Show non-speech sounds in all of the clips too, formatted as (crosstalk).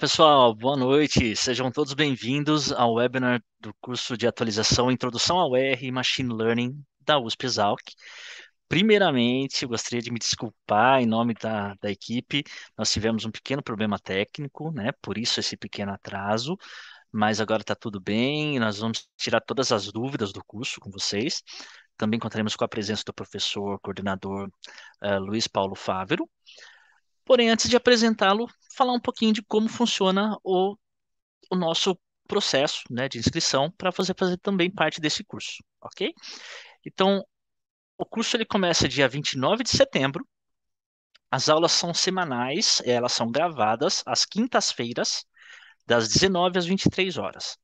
pessoal, boa noite. Sejam todos bem-vindos ao webinar do curso de atualização Introdução ao R e Machine Learning da USP Exalc. Primeiramente, gostaria de me desculpar em nome da, da equipe. Nós tivemos um pequeno problema técnico, né? Por isso esse pequeno atraso. Mas agora está tudo bem. Nós vamos tirar todas as dúvidas do curso com vocês. Também contaremos com a presença do professor coordenador uh, Luiz Paulo Fávero. Porém, antes de apresentá-lo, falar um pouquinho de como funciona o, o nosso processo né, de inscrição para fazer também parte desse curso, ok? Então, o curso ele começa dia 29 de setembro. As aulas são semanais, elas são gravadas às quintas-feiras, das 19 às 23 horas.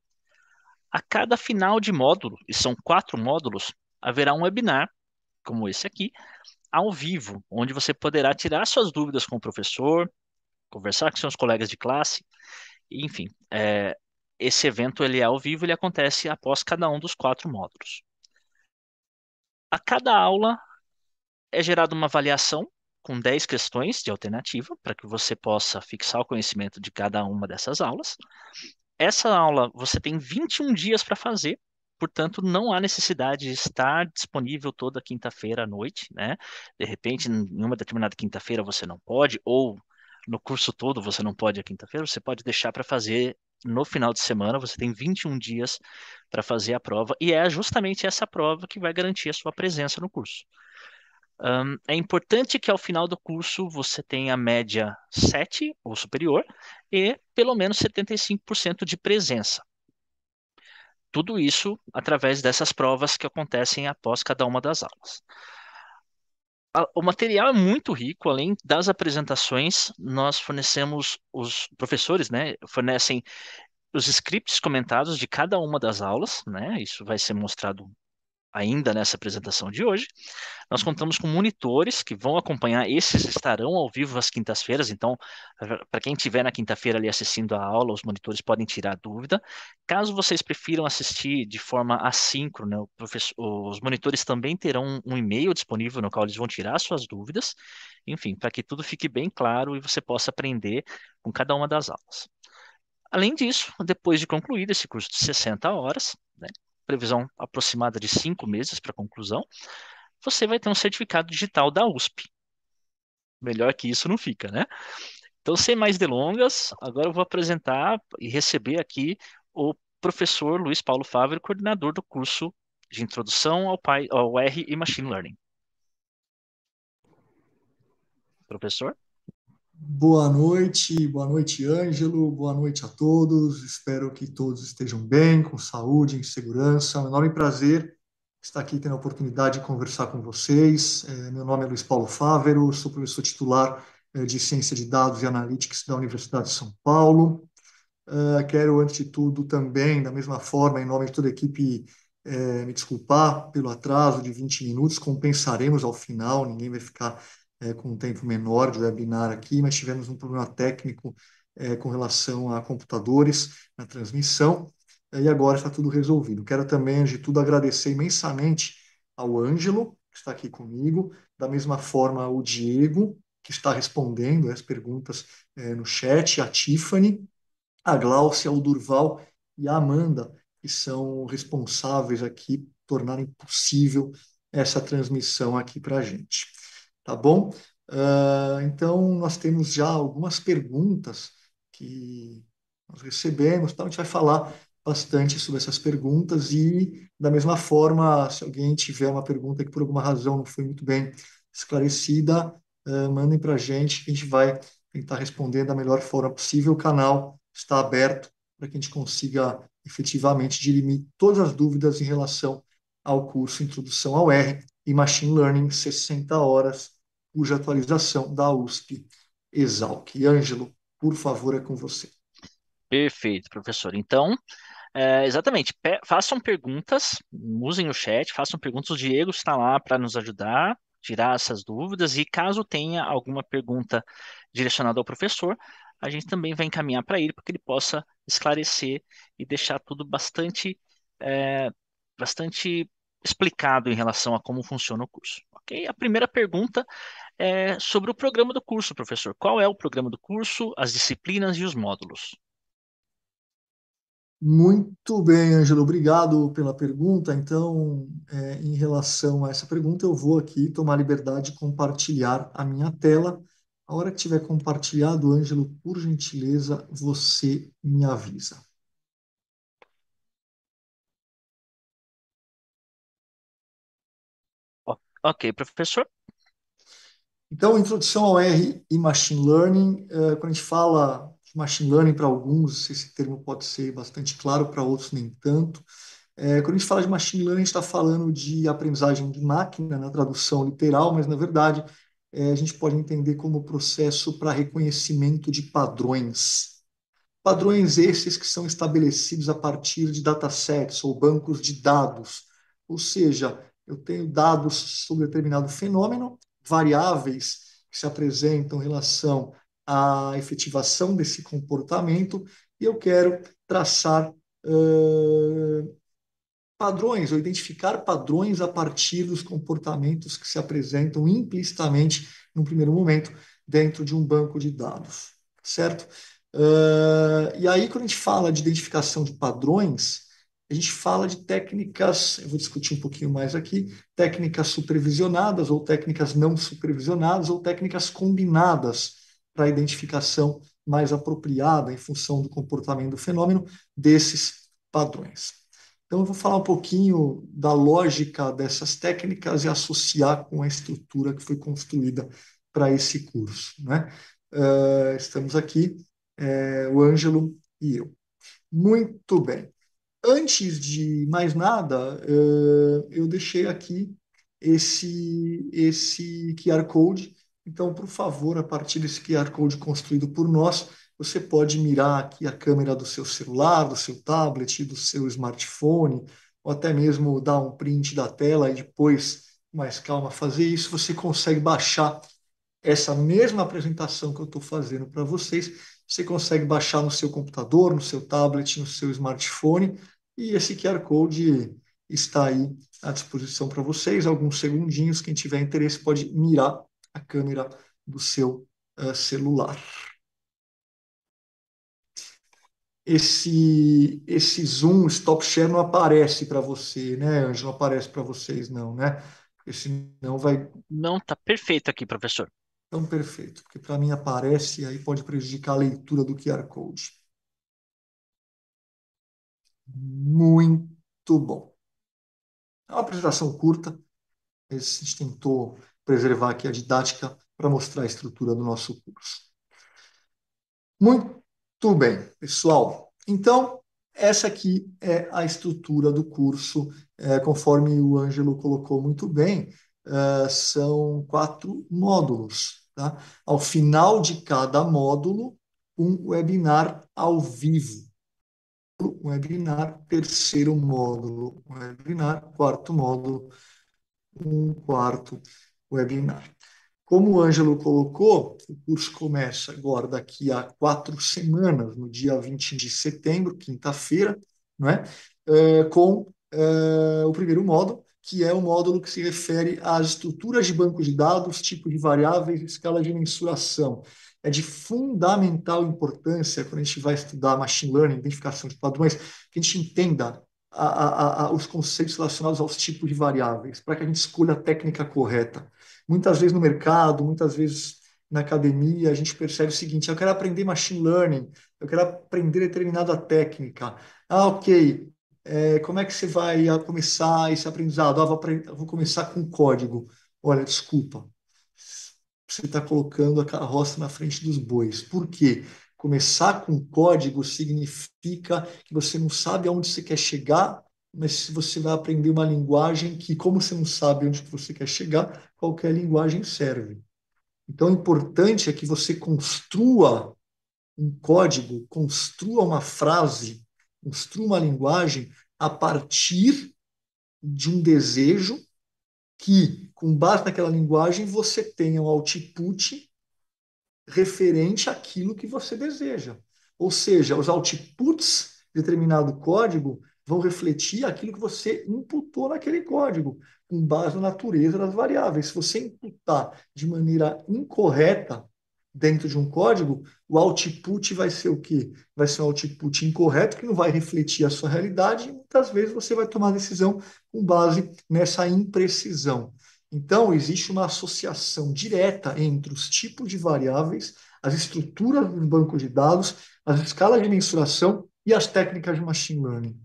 A cada final de módulo, e são quatro módulos, haverá um webinar como esse aqui, ao vivo, onde você poderá tirar suas dúvidas com o professor, conversar com seus colegas de classe, enfim, é, esse evento ele é ao vivo, ele acontece após cada um dos quatro módulos. A cada aula é gerada uma avaliação com 10 questões de alternativa para que você possa fixar o conhecimento de cada uma dessas aulas. Essa aula você tem 21 dias para fazer portanto, não há necessidade de estar disponível toda quinta-feira à noite, né? De repente, em uma determinada quinta-feira você não pode, ou no curso todo você não pode a quinta-feira, você pode deixar para fazer no final de semana, você tem 21 dias para fazer a prova, e é justamente essa prova que vai garantir a sua presença no curso. Um, é importante que ao final do curso você tenha média 7 ou superior e pelo menos 75% de presença. Tudo isso através dessas provas que acontecem após cada uma das aulas. O material é muito rico, além das apresentações, nós fornecemos, os professores né, fornecem os scripts comentados de cada uma das aulas, né? Isso vai ser mostrado ainda nessa apresentação de hoje. Nós uhum. contamos com monitores que vão acompanhar, esses estarão ao vivo às quintas-feiras, então, para quem estiver na quinta-feira ali assistindo a aula, os monitores podem tirar dúvida. Caso vocês prefiram assistir de forma assíncrona, os monitores também terão um e-mail disponível no qual eles vão tirar suas dúvidas, enfim, para que tudo fique bem claro e você possa aprender com cada uma das aulas. Além disso, depois de concluído esse curso de 60 horas, né, previsão aproximada de cinco meses para conclusão, você vai ter um certificado digital da USP. Melhor que isso não fica, né? Então, sem mais delongas, agora eu vou apresentar e receber aqui o professor Luiz Paulo Fávero, coordenador do curso de Introdução ao, ao R e Machine Learning. Professor? Boa noite, boa noite, Ângelo, boa noite a todos. Espero que todos estejam bem, com saúde, em segurança. É um enorme prazer estar aqui tendo a oportunidade de conversar com vocês. É, meu nome é Luiz Paulo Fávero, sou professor titular é, de Ciência de Dados e Analytics da Universidade de São Paulo. É, quero, antes de tudo, também, da mesma forma, em nome de toda a equipe me desculpar pelo atraso de 20 minutos, compensaremos ao final, ninguém vai ficar é, com um tempo menor de webinar aqui, mas tivemos um problema técnico é, com relação a computadores na transmissão, e agora está tudo resolvido. Quero também, antes de tudo, agradecer imensamente ao Ângelo, que está aqui comigo, da mesma forma ao Diego, que está respondendo as perguntas é, no chat, a Tiffany, a Glaucia, o Durval e a Amanda, que são responsáveis aqui por tornarem possível essa transmissão aqui para a gente tá bom? Uh, então, nós temos já algumas perguntas que nós recebemos, então a gente vai falar bastante sobre essas perguntas e, da mesma forma, se alguém tiver uma pergunta que por alguma razão não foi muito bem esclarecida, uh, mandem para a gente, que a gente vai tentar responder da melhor forma possível. O canal está aberto para que a gente consiga efetivamente dirimir todas as dúvidas em relação ao curso Introdução ao R e Machine Learning 60 horas cuja atualização da USP Exalc. Ângelo, por favor, é com você. Perfeito, professor. Então, é, exatamente, Pe façam perguntas, usem o chat, façam perguntas. O Diego está lá para nos ajudar, tirar essas dúvidas. E caso tenha alguma pergunta direcionada ao professor, a gente também vai encaminhar para ele, para que ele possa esclarecer e deixar tudo bastante, é, bastante explicado em relação a como funciona o curso. Ok? A primeira pergunta é, sobre o programa do curso, professor. Qual é o programa do curso, as disciplinas e os módulos? Muito bem, Ângelo, obrigado pela pergunta. Então, é, em relação a essa pergunta, eu vou aqui tomar liberdade de compartilhar a minha tela. A hora que tiver compartilhado, Ângelo, por gentileza, você me avisa. Ok, professor. Então, introdução ao R e Machine Learning, eh, quando a gente fala de Machine Learning para alguns, esse termo pode ser bastante claro, para outros nem tanto. Eh, quando a gente fala de Machine Learning, a gente está falando de aprendizagem de máquina, na né, tradução literal, mas, na verdade, eh, a gente pode entender como processo para reconhecimento de padrões. Padrões esses que são estabelecidos a partir de datasets ou bancos de dados, ou seja, eu tenho dados sobre determinado fenômeno variáveis que se apresentam em relação à efetivação desse comportamento e eu quero traçar uh, padrões ou identificar padrões a partir dos comportamentos que se apresentam implicitamente no primeiro momento dentro de um banco de dados, certo? Uh, e aí, quando a gente fala de identificação de padrões, a gente fala de técnicas, eu vou discutir um pouquinho mais aqui, técnicas supervisionadas ou técnicas não supervisionadas ou técnicas combinadas para a identificação mais apropriada em função do comportamento do fenômeno desses padrões. Então eu vou falar um pouquinho da lógica dessas técnicas e associar com a estrutura que foi construída para esse curso. Né? Uh, estamos aqui, é, o Ângelo e eu. Muito bem antes de mais nada, eh, eu deixei aqui esse, esse QR Code. Então, por favor, a partir desse QR Code construído por nós, você pode mirar aqui a câmera do seu celular, do seu tablet, do seu smartphone, ou até mesmo dar um print da tela e depois, mais calma, fazer isso. Você consegue baixar essa mesma apresentação que eu estou fazendo para vocês. Você consegue baixar no seu computador, no seu tablet, no seu smartphone e esse QR Code está aí à disposição para vocês. Alguns segundinhos, quem tiver interesse pode mirar a câmera do seu uh, celular. Esse, esse Zoom Stop Share não aparece para você, né, Ângelo? Não aparece para vocês, não, né? Porque senão vai. Não, tá perfeito aqui, professor. Então, perfeito, porque para mim aparece e aí pode prejudicar a leitura do QR Code muito bom. É uma apresentação curta, mas a gente tentou preservar aqui a didática para mostrar a estrutura do nosso curso. Muito bem, pessoal. Então, essa aqui é a estrutura do curso, é, conforme o Ângelo colocou muito bem, é, são quatro módulos. Tá? Ao final de cada módulo, um webinar ao vivo webinar, terceiro módulo, webinar, quarto módulo, um quarto webinar. Como o Ângelo colocou, o curso começa agora daqui a quatro semanas, no dia 20 de setembro, quinta-feira, né? é? Eh, com eh, o primeiro módulo, que é o módulo que se refere às estruturas de banco de dados, tipo de variáveis, escala de mensuração é de fundamental importância quando a gente vai estudar machine learning, identificação de padrões, que a gente entenda a, a, a, os conceitos relacionados aos tipos de variáveis, para que a gente escolha a técnica correta. Muitas vezes no mercado, muitas vezes na academia, a gente percebe o seguinte: eu quero aprender machine learning, eu quero aprender determinada técnica. Ah, ok. É, como é que você vai começar esse aprendizado? Ah, vou, vou começar com código. Olha, desculpa, você está colocando a carroça na frente dos bois. Por quê? Começar com código significa que você não sabe aonde você quer chegar, mas você vai aprender uma linguagem que, como você não sabe onde você quer chegar, qualquer linguagem serve. Então, o importante é que você construa um código, construa uma frase, construa uma linguagem a partir de um desejo que com base naquela linguagem, você tenha um output referente àquilo que você deseja. Ou seja, os outputs de determinado código vão refletir aquilo que você imputou naquele código, com base na natureza das variáveis. Se você imputar de maneira incorreta dentro de um código, o output vai ser o quê? Vai ser um output incorreto que não vai refletir a sua realidade e muitas vezes você vai tomar decisão com base nessa imprecisão. Então, existe uma associação direta entre os tipos de variáveis, as estruturas dos bancos de dados, as escalas de mensuração e as técnicas de machine learning.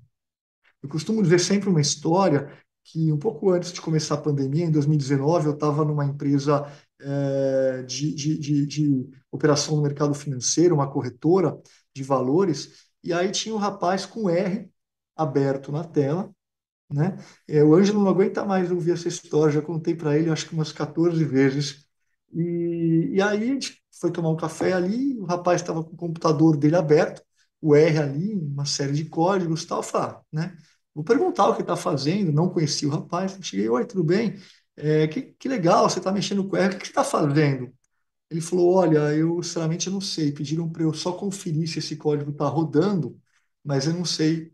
Eu costumo dizer sempre uma história que, um pouco antes de começar a pandemia, em 2019, eu estava numa empresa é, de, de, de, de operação no mercado financeiro, uma corretora de valores, e aí tinha um rapaz com R aberto na tela, né? É, o Ângelo não aguenta mais ouvir essa história, já contei para ele acho que umas 14 vezes. E, e aí a gente foi tomar um café ali, o rapaz estava com o computador dele aberto, o R ali, uma série de códigos tal, falar, ah, né? Vou perguntar o que está fazendo, não conheci o rapaz, cheguei, oi, tudo bem? É, que, que legal, você está mexendo com o R, o que, que você está fazendo? Ele falou, olha, eu sinceramente não sei, pediram para eu só conferir se esse código está rodando, mas eu não sei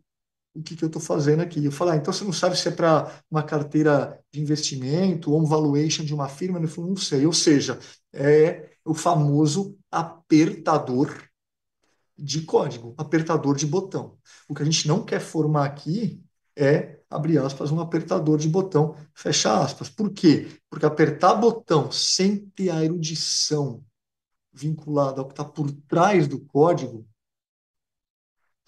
o que, que eu estou fazendo aqui. Eu falo, ah, então você não sabe se é para uma carteira de investimento ou um valuation de uma firma? Ele falou, não sei. Ou seja, é o famoso apertador de código, apertador de botão. O que a gente não quer formar aqui é, abre aspas, um apertador de botão, fecha aspas. Por quê? Porque apertar botão sem ter a erudição vinculada ao que está por trás do código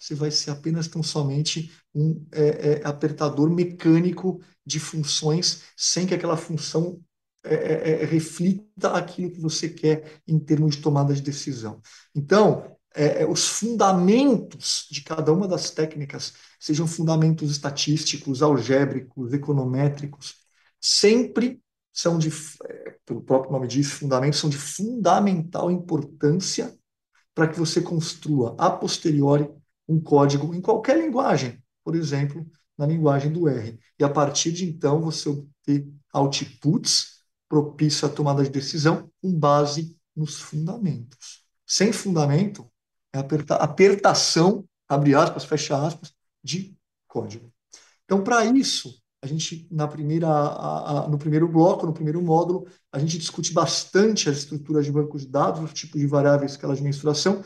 se vai ser apenas tão somente um é, é, apertador mecânico de funções, sem que aquela função é, é, é reflita aquilo que você quer em termos de tomada de decisão. Então, é, os fundamentos de cada uma das técnicas, sejam fundamentos estatísticos, algébricos, econométricos, sempre são de, pelo próprio nome diz, fundamentos, são de fundamental importância para que você construa a posteriori um código em qualquer linguagem, por exemplo, na linguagem do R. E a partir de então você obter outputs propícios à tomada de decisão com base nos fundamentos. Sem fundamento é aperta apertação, abre aspas, fecha aspas, de código. Então, para isso, a gente na primeira, a, a, no primeiro bloco, no primeiro módulo, a gente discute bastante as estruturas de bancos de dados, os tipos de variáveis que elas de mensuração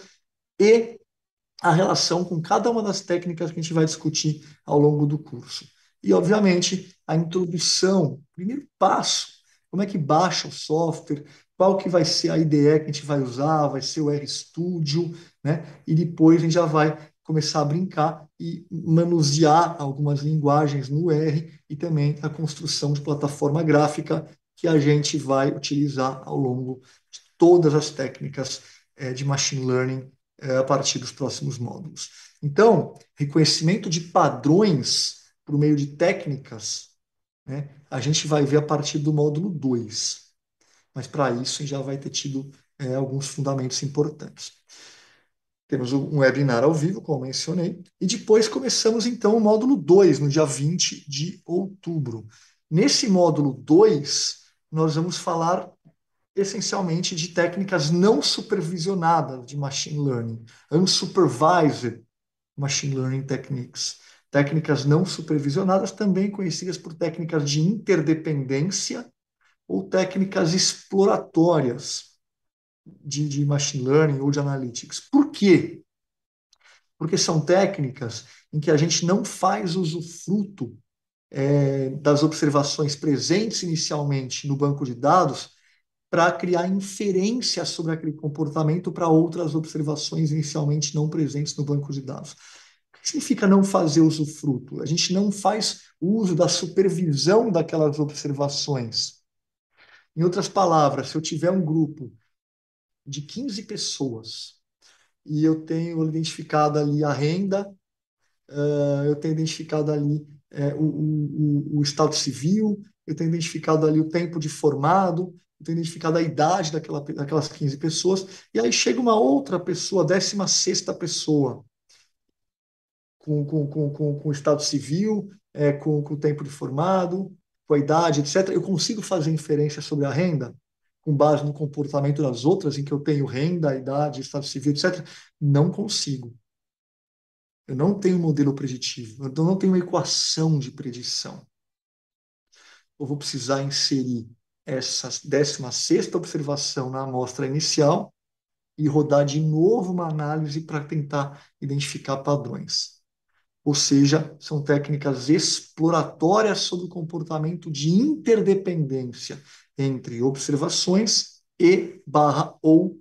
e a relação com cada uma das técnicas que a gente vai discutir ao longo do curso. E, obviamente, a introdução, primeiro passo, como é que baixa o software, qual que vai ser a IDE que a gente vai usar, vai ser o RStudio, né? E depois a gente já vai começar a brincar e manusear algumas linguagens no R e também a construção de plataforma gráfica que a gente vai utilizar ao longo de todas as técnicas eh, de machine learning é, a partir dos próximos módulos. Então, reconhecimento de padrões por meio de técnicas, né, a gente vai ver a partir do módulo 2. Mas para isso já vai ter tido é, alguns fundamentos importantes. Temos um webinar ao vivo, como mencionei, e depois começamos então o módulo 2, no dia 20 de outubro. Nesse módulo 2, nós vamos falar essencialmente de técnicas não supervisionadas de machine learning, unsupervised machine learning techniques, técnicas não supervisionadas também conhecidas por técnicas de interdependência ou técnicas exploratórias de, de machine learning ou de analytics. Por quê? Porque são técnicas em que a gente não faz usufruto é, eh, das observações presentes inicialmente no banco de dados para criar inferência sobre aquele comportamento para outras observações inicialmente não presentes no banco de dados. O que significa não fazer usufruto? A gente não faz uso da supervisão daquelas observações. Em outras palavras, se eu tiver um grupo de 15 pessoas e eu tenho identificado ali a renda, eh, eu tenho identificado ali eh, o, o, o estado civil, eu tenho identificado ali o tempo de formado, eu tenho identificado a idade daquela, daquelas 15 pessoas, e aí chega uma outra pessoa, 16 pessoa, com, com, com, com, com o estado civil, é, com, com o tempo de formado, com a idade, etc. Eu consigo fazer inferência sobre a renda? com base no comportamento das outras, em que eu tenho renda, idade, estado civil, etc., não consigo. Eu não tenho modelo preditivo, eu não tenho uma equação de predição. Eu vou precisar inserir essa 16 observação na amostra inicial e rodar de novo uma análise para tentar identificar padrões. Ou seja, são técnicas exploratórias sobre o comportamento de interdependência entre observações e barra ou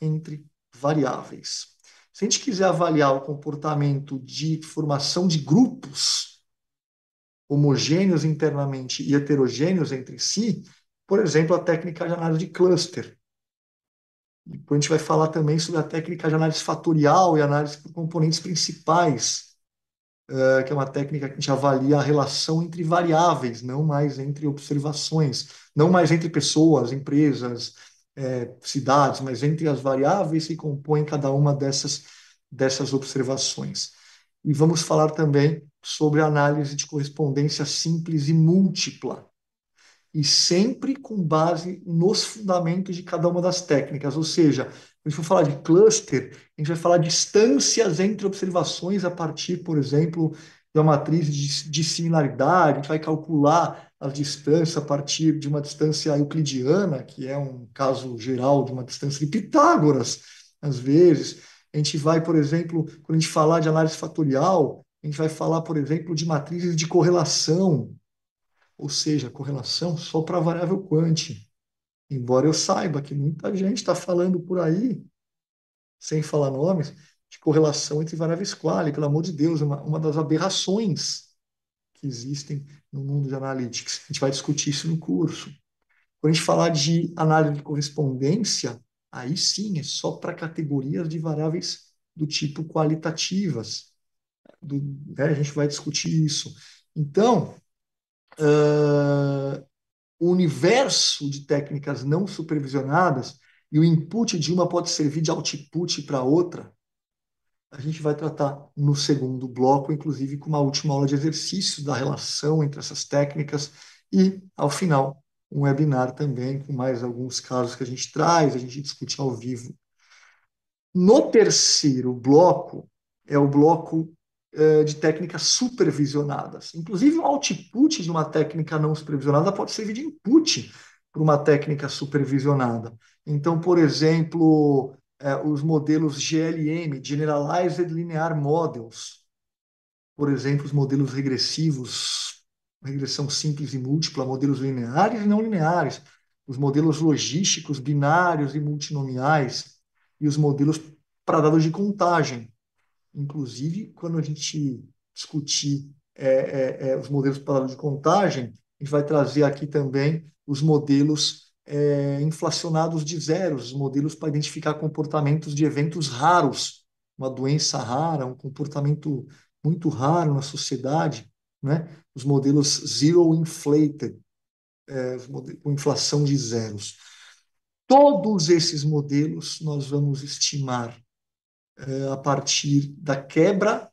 entre variáveis. Se a gente quiser avaliar o comportamento de formação de grupos homogêneos internamente e heterogêneos entre si, por exemplo, a técnica de análise de cluster. Depois a gente vai falar também sobre a técnica de análise fatorial e análise por componentes principais, eh, que é uma técnica que a gente avalia a relação entre variáveis, não mais entre observações, não mais entre pessoas, empresas, eh, cidades, mas entre as variáveis que compõem cada uma dessas, dessas observações. E vamos falar também sobre a análise de correspondência simples e múltipla e sempre com base nos fundamentos de cada uma das técnicas. Ou seja, quando a gente for falar de cluster, a gente vai falar distâncias entre observações a partir, por exemplo, da matriz de, de similaridade, a gente vai calcular a distância a partir de uma distância euclidiana, que é um caso geral de uma distância de Pitágoras, às vezes. A gente vai, por exemplo, quando a gente falar de análise fatorial, a gente vai falar, por exemplo, de matrizes de correlação, ou seja, correlação só para a variável quant. Embora eu saiba que muita gente está falando por aí, sem falar nomes, de correlação entre variáveis quali, pelo amor de Deus, uma, uma das aberrações que existem no mundo de analytics. A gente vai discutir isso no curso. Quando a gente falar de análise de correspondência, aí sim é só para categorias de variáveis do tipo qualitativas. Do, né? a gente vai discutir isso. Então, uh, o universo de técnicas não supervisionadas e o input de uma pode servir de output para outra, a gente vai tratar no segundo bloco, inclusive com uma última aula de exercício da relação entre essas técnicas e, ao final, um webinar também com mais alguns casos que a gente traz, a gente discute ao vivo. No terceiro bloco, é o bloco eh, de técnicas supervisionadas. Inclusive, o output de uma técnica não supervisionada pode servir de input para uma técnica supervisionada. Então, por exemplo, eh, os modelos GLM, Generalized Linear Models, por exemplo, os modelos regressivos, regressão simples e múltipla, modelos lineares e não lineares, os modelos logísticos, binários e multinomiais, e os modelos para dados de contagem, Inclusive, quando a gente discutir é, é, é os modelos paralelos de contagem, a gente vai trazer aqui também os modelos é, inflacionados de zeros, os modelos para identificar comportamentos de eventos raros, uma doença rara, um comportamento muito raro na sociedade, né? os modelos zero inflated, é, com inflação de zeros. Todos esses modelos nós vamos estimar eh, a partir da quebra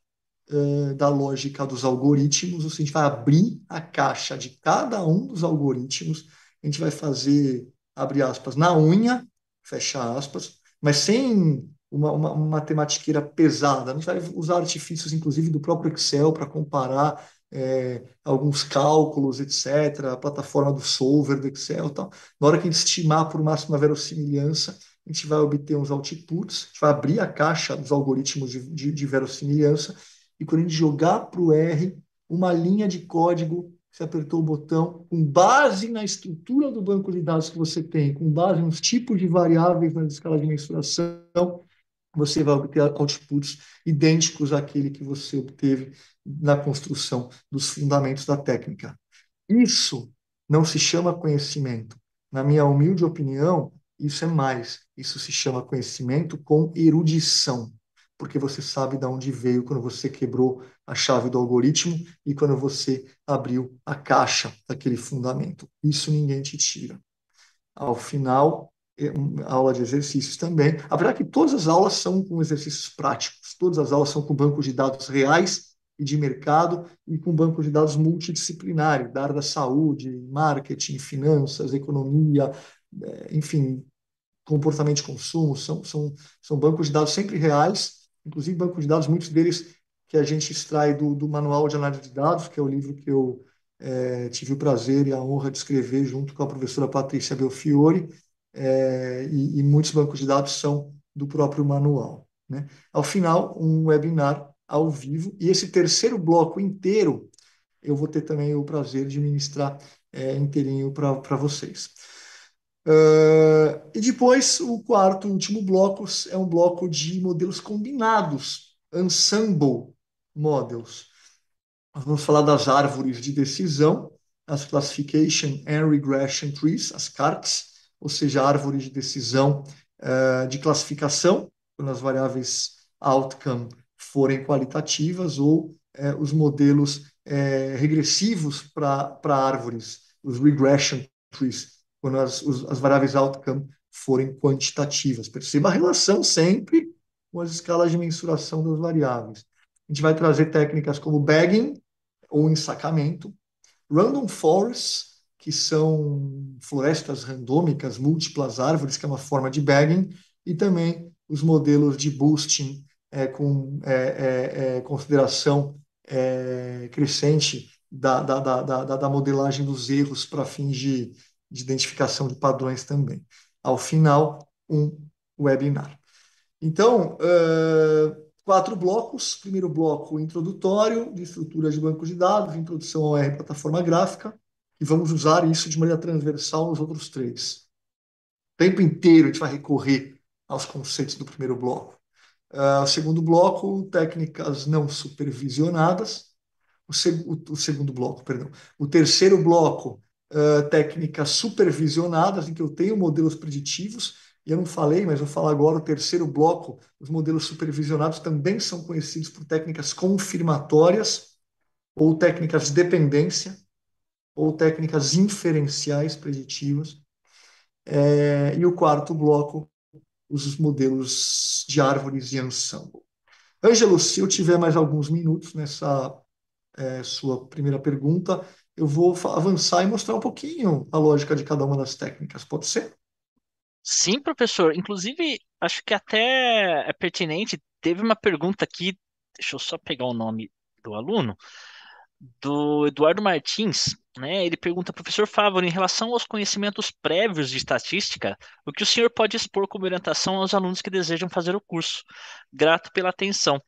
eh, da lógica dos algoritmos, a gente vai abrir a caixa de cada um dos algoritmos, a gente vai fazer, abre aspas, na unha, fecha aspas, mas sem uma, uma, uma matematiqueira pesada, a gente vai usar artifícios, inclusive, do próprio Excel para comparar é, alguns cálculos, etc., a plataforma do solver do Excel tal. Na hora que a gente estimar por máxima verossimilhança, a gente vai obter uns outputs, vai abrir a caixa dos algoritmos de, de, de verossimilhança, e quando a gente jogar para o R uma linha de código, você apertou o botão, com base na estrutura do banco de dados que você tem, com base nos tipos de variáveis na escala de mensuração, você vai obter outputs idênticos àquele que você obteve na construção dos fundamentos da técnica. Isso não se chama conhecimento. Na minha humilde opinião, isso é mais. Isso se chama conhecimento com erudição, porque você sabe de onde veio quando você quebrou a chave do algoritmo e quando você abriu a caixa daquele fundamento. Isso ninguém te tira. Ao final, é aula de exercícios também. A verdade é que todas as aulas são com exercícios práticos, todas as aulas são com banco de dados reais e de mercado e com banco de dados multidisciplinares da área da saúde, marketing, finanças, economia, é, enfim, comportamento de consumo, são, são, são bancos de dados sempre reais, inclusive bancos de dados, muitos deles que a gente extrai do, do Manual de Análise de Dados, que é o livro que eu é, tive o prazer e a honra de escrever junto com a professora Patrícia Belfiore, é, e, e, muitos bancos de dados são do próprio manual. Né? Ao final, um webinar ao vivo, e esse terceiro bloco inteiro eu vou ter também o prazer de ministrar é, inteirinho para vocês. Uh, e depois, o quarto e último bloco é um bloco de modelos combinados, ensemble models. Nós vamos falar das árvores de decisão, as classification and regression trees, as CARTs, ou seja, árvores de decisão uh, de classificação, quando as variáveis outcome forem qualitativas, ou uh, os modelos eh, regressivos para árvores, os regression trees quando as, as variáveis outcome forem quantitativas. Perceba a relação sempre com as escalas de mensuração das variáveis. A gente vai trazer técnicas como bagging, ou ensacamento, random forests, que são florestas randômicas, múltiplas árvores, que é uma forma de bagging, e também os modelos de boosting é, com é, é, é consideração é, crescente da, da, da, da, da modelagem dos erros para fins de de identificação de padrões também. Ao final, um webinar. Então, uh, quatro blocos. Primeiro bloco introdutório, de estrutura de banco de dados, introdução ao R plataforma gráfica, e vamos usar isso de maneira transversal nos outros três. O tempo inteiro a gente vai recorrer aos conceitos do primeiro bloco. Uh, o segundo bloco, técnicas não supervisionadas. O, seg o, o segundo bloco, perdão. O terceiro bloco, técnicas supervisionadas, em que eu tenho modelos preditivos, e eu não falei, mas vou falar agora o terceiro bloco, os modelos supervisionados também são conhecidos por técnicas confirmatórias, ou técnicas de dependência, ou técnicas inferenciais preditivas. É, e o quarto bloco, os modelos de árvores e ensemble. Ângelo, se eu tiver mais alguns minutos nessa é, sua primeira pergunta, eu vou avançar e mostrar um pouquinho a lógica de cada uma das técnicas, pode ser? Sim, professor. Inclusive, acho que até é pertinente. Teve uma pergunta aqui, deixa eu só pegar o nome do aluno, do Eduardo Martins. Né? Ele pergunta, professor Fávaro, em relação aos conhecimentos prévios de estatística, o que o senhor pode expor como orientação aos alunos que desejam fazer o curso? Grato pela atenção.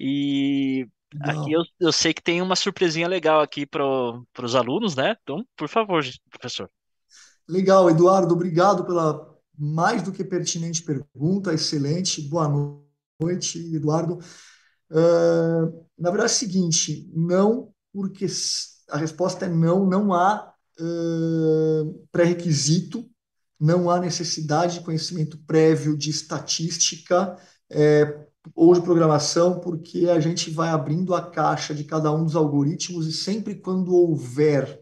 E Aqui eu, eu sei que tem uma surpresinha legal aqui para os alunos, né? Então, por favor, professor. Legal, Eduardo, obrigado pela mais do que pertinente pergunta, excelente. Boa noite, Eduardo. Uh, na verdade, é o seguinte: não, porque a resposta é não, não há uh, pré-requisito, não há necessidade de conhecimento prévio de estatística. É, ou de programação, porque a gente vai abrindo a caixa de cada um dos algoritmos e sempre quando houver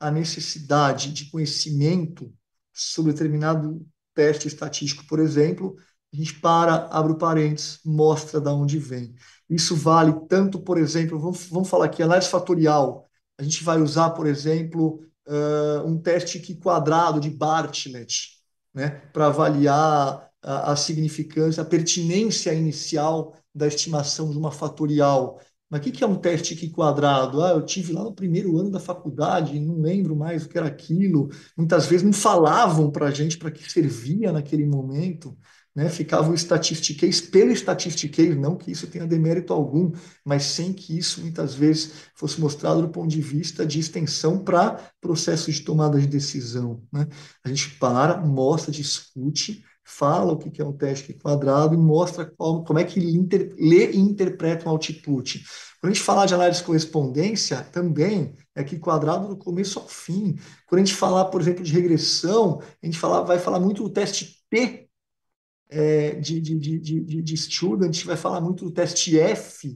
a necessidade de conhecimento sobre determinado teste estatístico, por exemplo, a gente para, abre o parênteses, mostra de onde vem. Isso vale tanto, por exemplo, vamos, vamos falar aqui, análise fatorial. A gente vai usar, por exemplo, uh, um teste que quadrado de Bartlett, né, para avaliar a, a significância, a pertinência inicial da estimação de uma fatorial. Mas o que, que é um teste aqui quadrado? Ah, eu tive lá no primeiro ano da faculdade, não lembro mais o que era aquilo. Muitas vezes não falavam para a gente para que servia naquele momento. Né? Ficava o statistiquez pelo statistiquez, não que isso tenha demérito algum, mas sem que isso muitas vezes fosse mostrado do ponto de vista de extensão para processos de tomada de decisão. Né? A gente para, mostra, discute, fala o que é um teste quadrado e mostra qual, como é que ele inter, lê e interpreta um output. Quando a gente falar de análise de correspondência, também é que quadrado do começo ao fim. Quando a gente falar, por exemplo, de regressão, a gente fala, vai falar muito do teste T é, de, de, de, de, de student, vai falar muito do teste F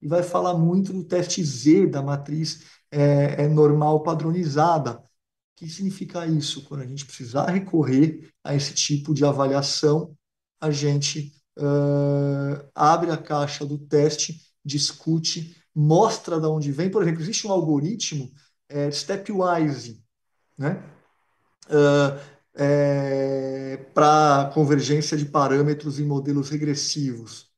e vai falar muito do teste Z da matriz é, é normal padronizada. O que significa isso? Quando a gente precisar recorrer a esse tipo de avaliação, a gente uh, abre a caixa do teste, discute, mostra de onde vem. Por exemplo, existe um algoritmo é, stepwise, né? Uh, é, para convergência de parâmetros em modelos regressivos.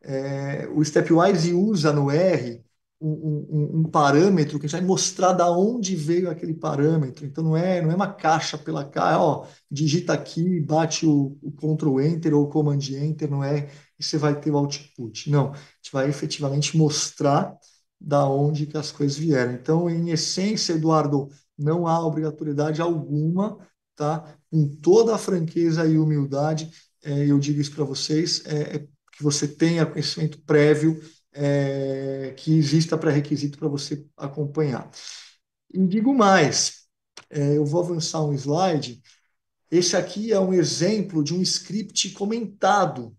É, o stepwise usa no R um, um, parâmetro que a gente vai mostrar da onde veio aquele parâmetro. Então não é, não é uma caixa pela caixa, é, ó, digita aqui, bate o, o Ctrl Enter ou o Command Enter, não é, e você vai ter o output. Não, a gente vai efetivamente mostrar da onde que as coisas vieram. Então, em essência, Eduardo, não há obrigatoriedade alguma, tá? Com toda a franqueza e humildade, é, eu digo isso para vocês, é, é que você tenha conhecimento prévio é, que exista pré-requisito para você acompanhar. E digo mais, é, eu vou avançar um slide. Esse aqui é um exemplo de um script comentado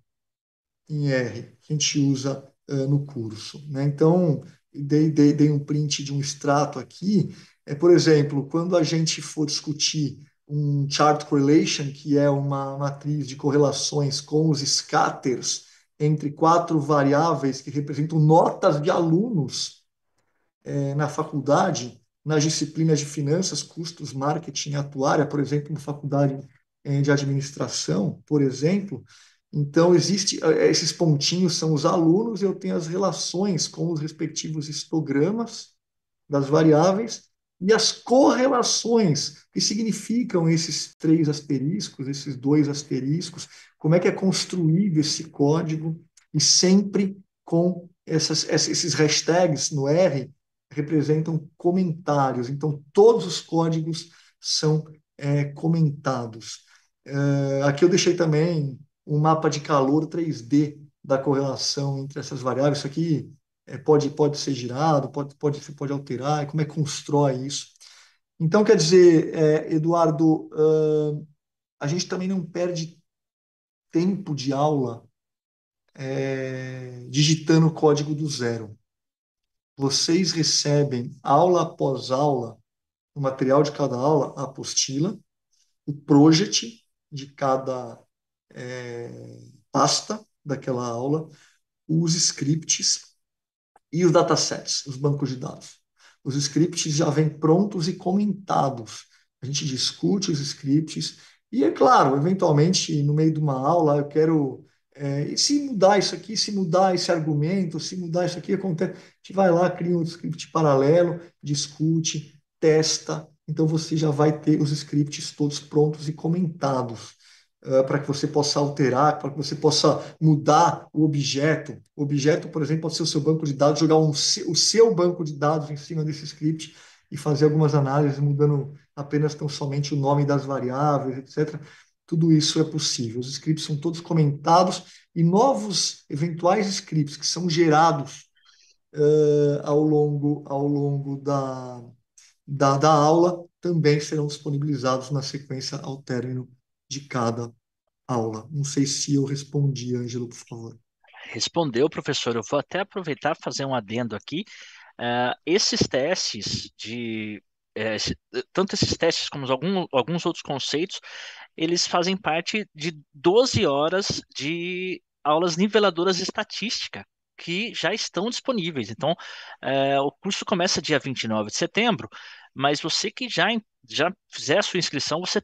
em R que a gente usa é, no curso. Né? Então, dei, dei, dei um print de um extrato aqui. É, por exemplo, quando a gente for discutir um chart correlation, que é uma matriz de correlações com os scatters, entre quatro variáveis que representam notas de alunos é, na faculdade, nas disciplinas de finanças, custos, marketing, atuária, por exemplo, na faculdade é, de administração, por exemplo. Então, existe é, é, esses pontinhos são os alunos, eu tenho as relações com os respectivos histogramas das variáveis, e as correlações que significam esses três asteriscos, esses dois asteriscos, como é que é construído esse código e sempre com essas, esses hashtags no R representam comentários. Então, todos os códigos são é, comentados. É, aqui eu deixei também um mapa de calor 3D da correlação entre essas variáveis. Isso aqui é, pode, pode ser girado, pode, pode, pode alterar, como é que constrói isso. Então, quer dizer, é, Eduardo, uh, a gente também não perde tempo de aula é, digitando o código do zero. Vocês recebem aula após aula, o material de cada aula, a apostila, o project de cada é, pasta daquela aula, os scripts e os datasets, os bancos de dados. Os scripts já vêm prontos e comentados. A gente discute os scripts. E é claro, eventualmente, no meio de uma aula, eu quero. É, e se mudar isso aqui, se mudar esse argumento, se mudar isso aqui, acontece. A gente vai lá, cria um script paralelo, discute, testa. Então você já vai ter os scripts todos prontos e comentados. Eh, para que você possa alterar, para que você possa mudar o objeto. O objeto, por exemplo, pode ser o seu banco de dados, jogar um, o seu banco de dados em cima desse script e fazer algumas análises mudando apenas tão somente o nome das variáveis, etc. Tudo isso é possível. Os scripts são todos comentados e novos eventuais scripts que são gerados uh, ao longo, ao longo da, da, da aula também serão disponibilizados na sequência ao término de cada aula. Não sei se eu respondi, Ângelo, por favor. Respondeu, professor. Eu vou até aproveitar fazer um adendo aqui. Uh, esses testes de é, tanto esses testes como algum, alguns outros conceitos, eles fazem parte de 12 horas de aulas niveladoras de estatística que já estão disponíveis. Então, é, o curso começa dia 29 de setembro, mas você que já, já fizer a sua inscrição, você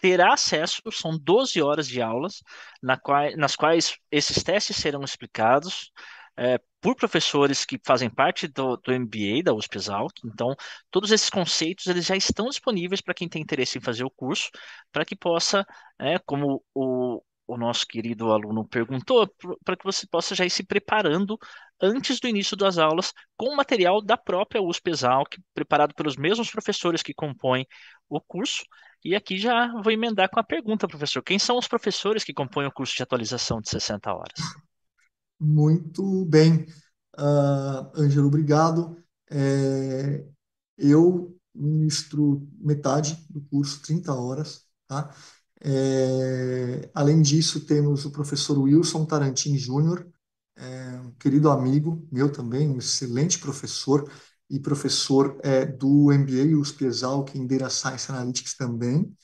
terá acesso, são 12 horas de aulas, na qual, nas quais esses testes serão explicados é, por professores que fazem parte do, do MBA da USP Exalc. Então, todos esses conceitos eles já estão disponíveis para quem tem interesse em fazer o curso, para que possa, é, como o, o nosso querido aluno perguntou, para que você possa já ir se preparando antes do início das aulas com material da própria USP Exalc, preparado pelos mesmos professores que compõem o curso. E aqui já vou emendar com a pergunta, professor: quem são os professores que compõem o curso de atualização de 60 horas? Muito bem, uh, Ângelo, obrigado. É, eu ministro metade do curso, 30 horas, tá? É, além disso, temos o professor Wilson Tarantini Júnior, é, um querido amigo meu também, um excelente professor e professor é, do MBA USP Exalc em Data Science Analytics também,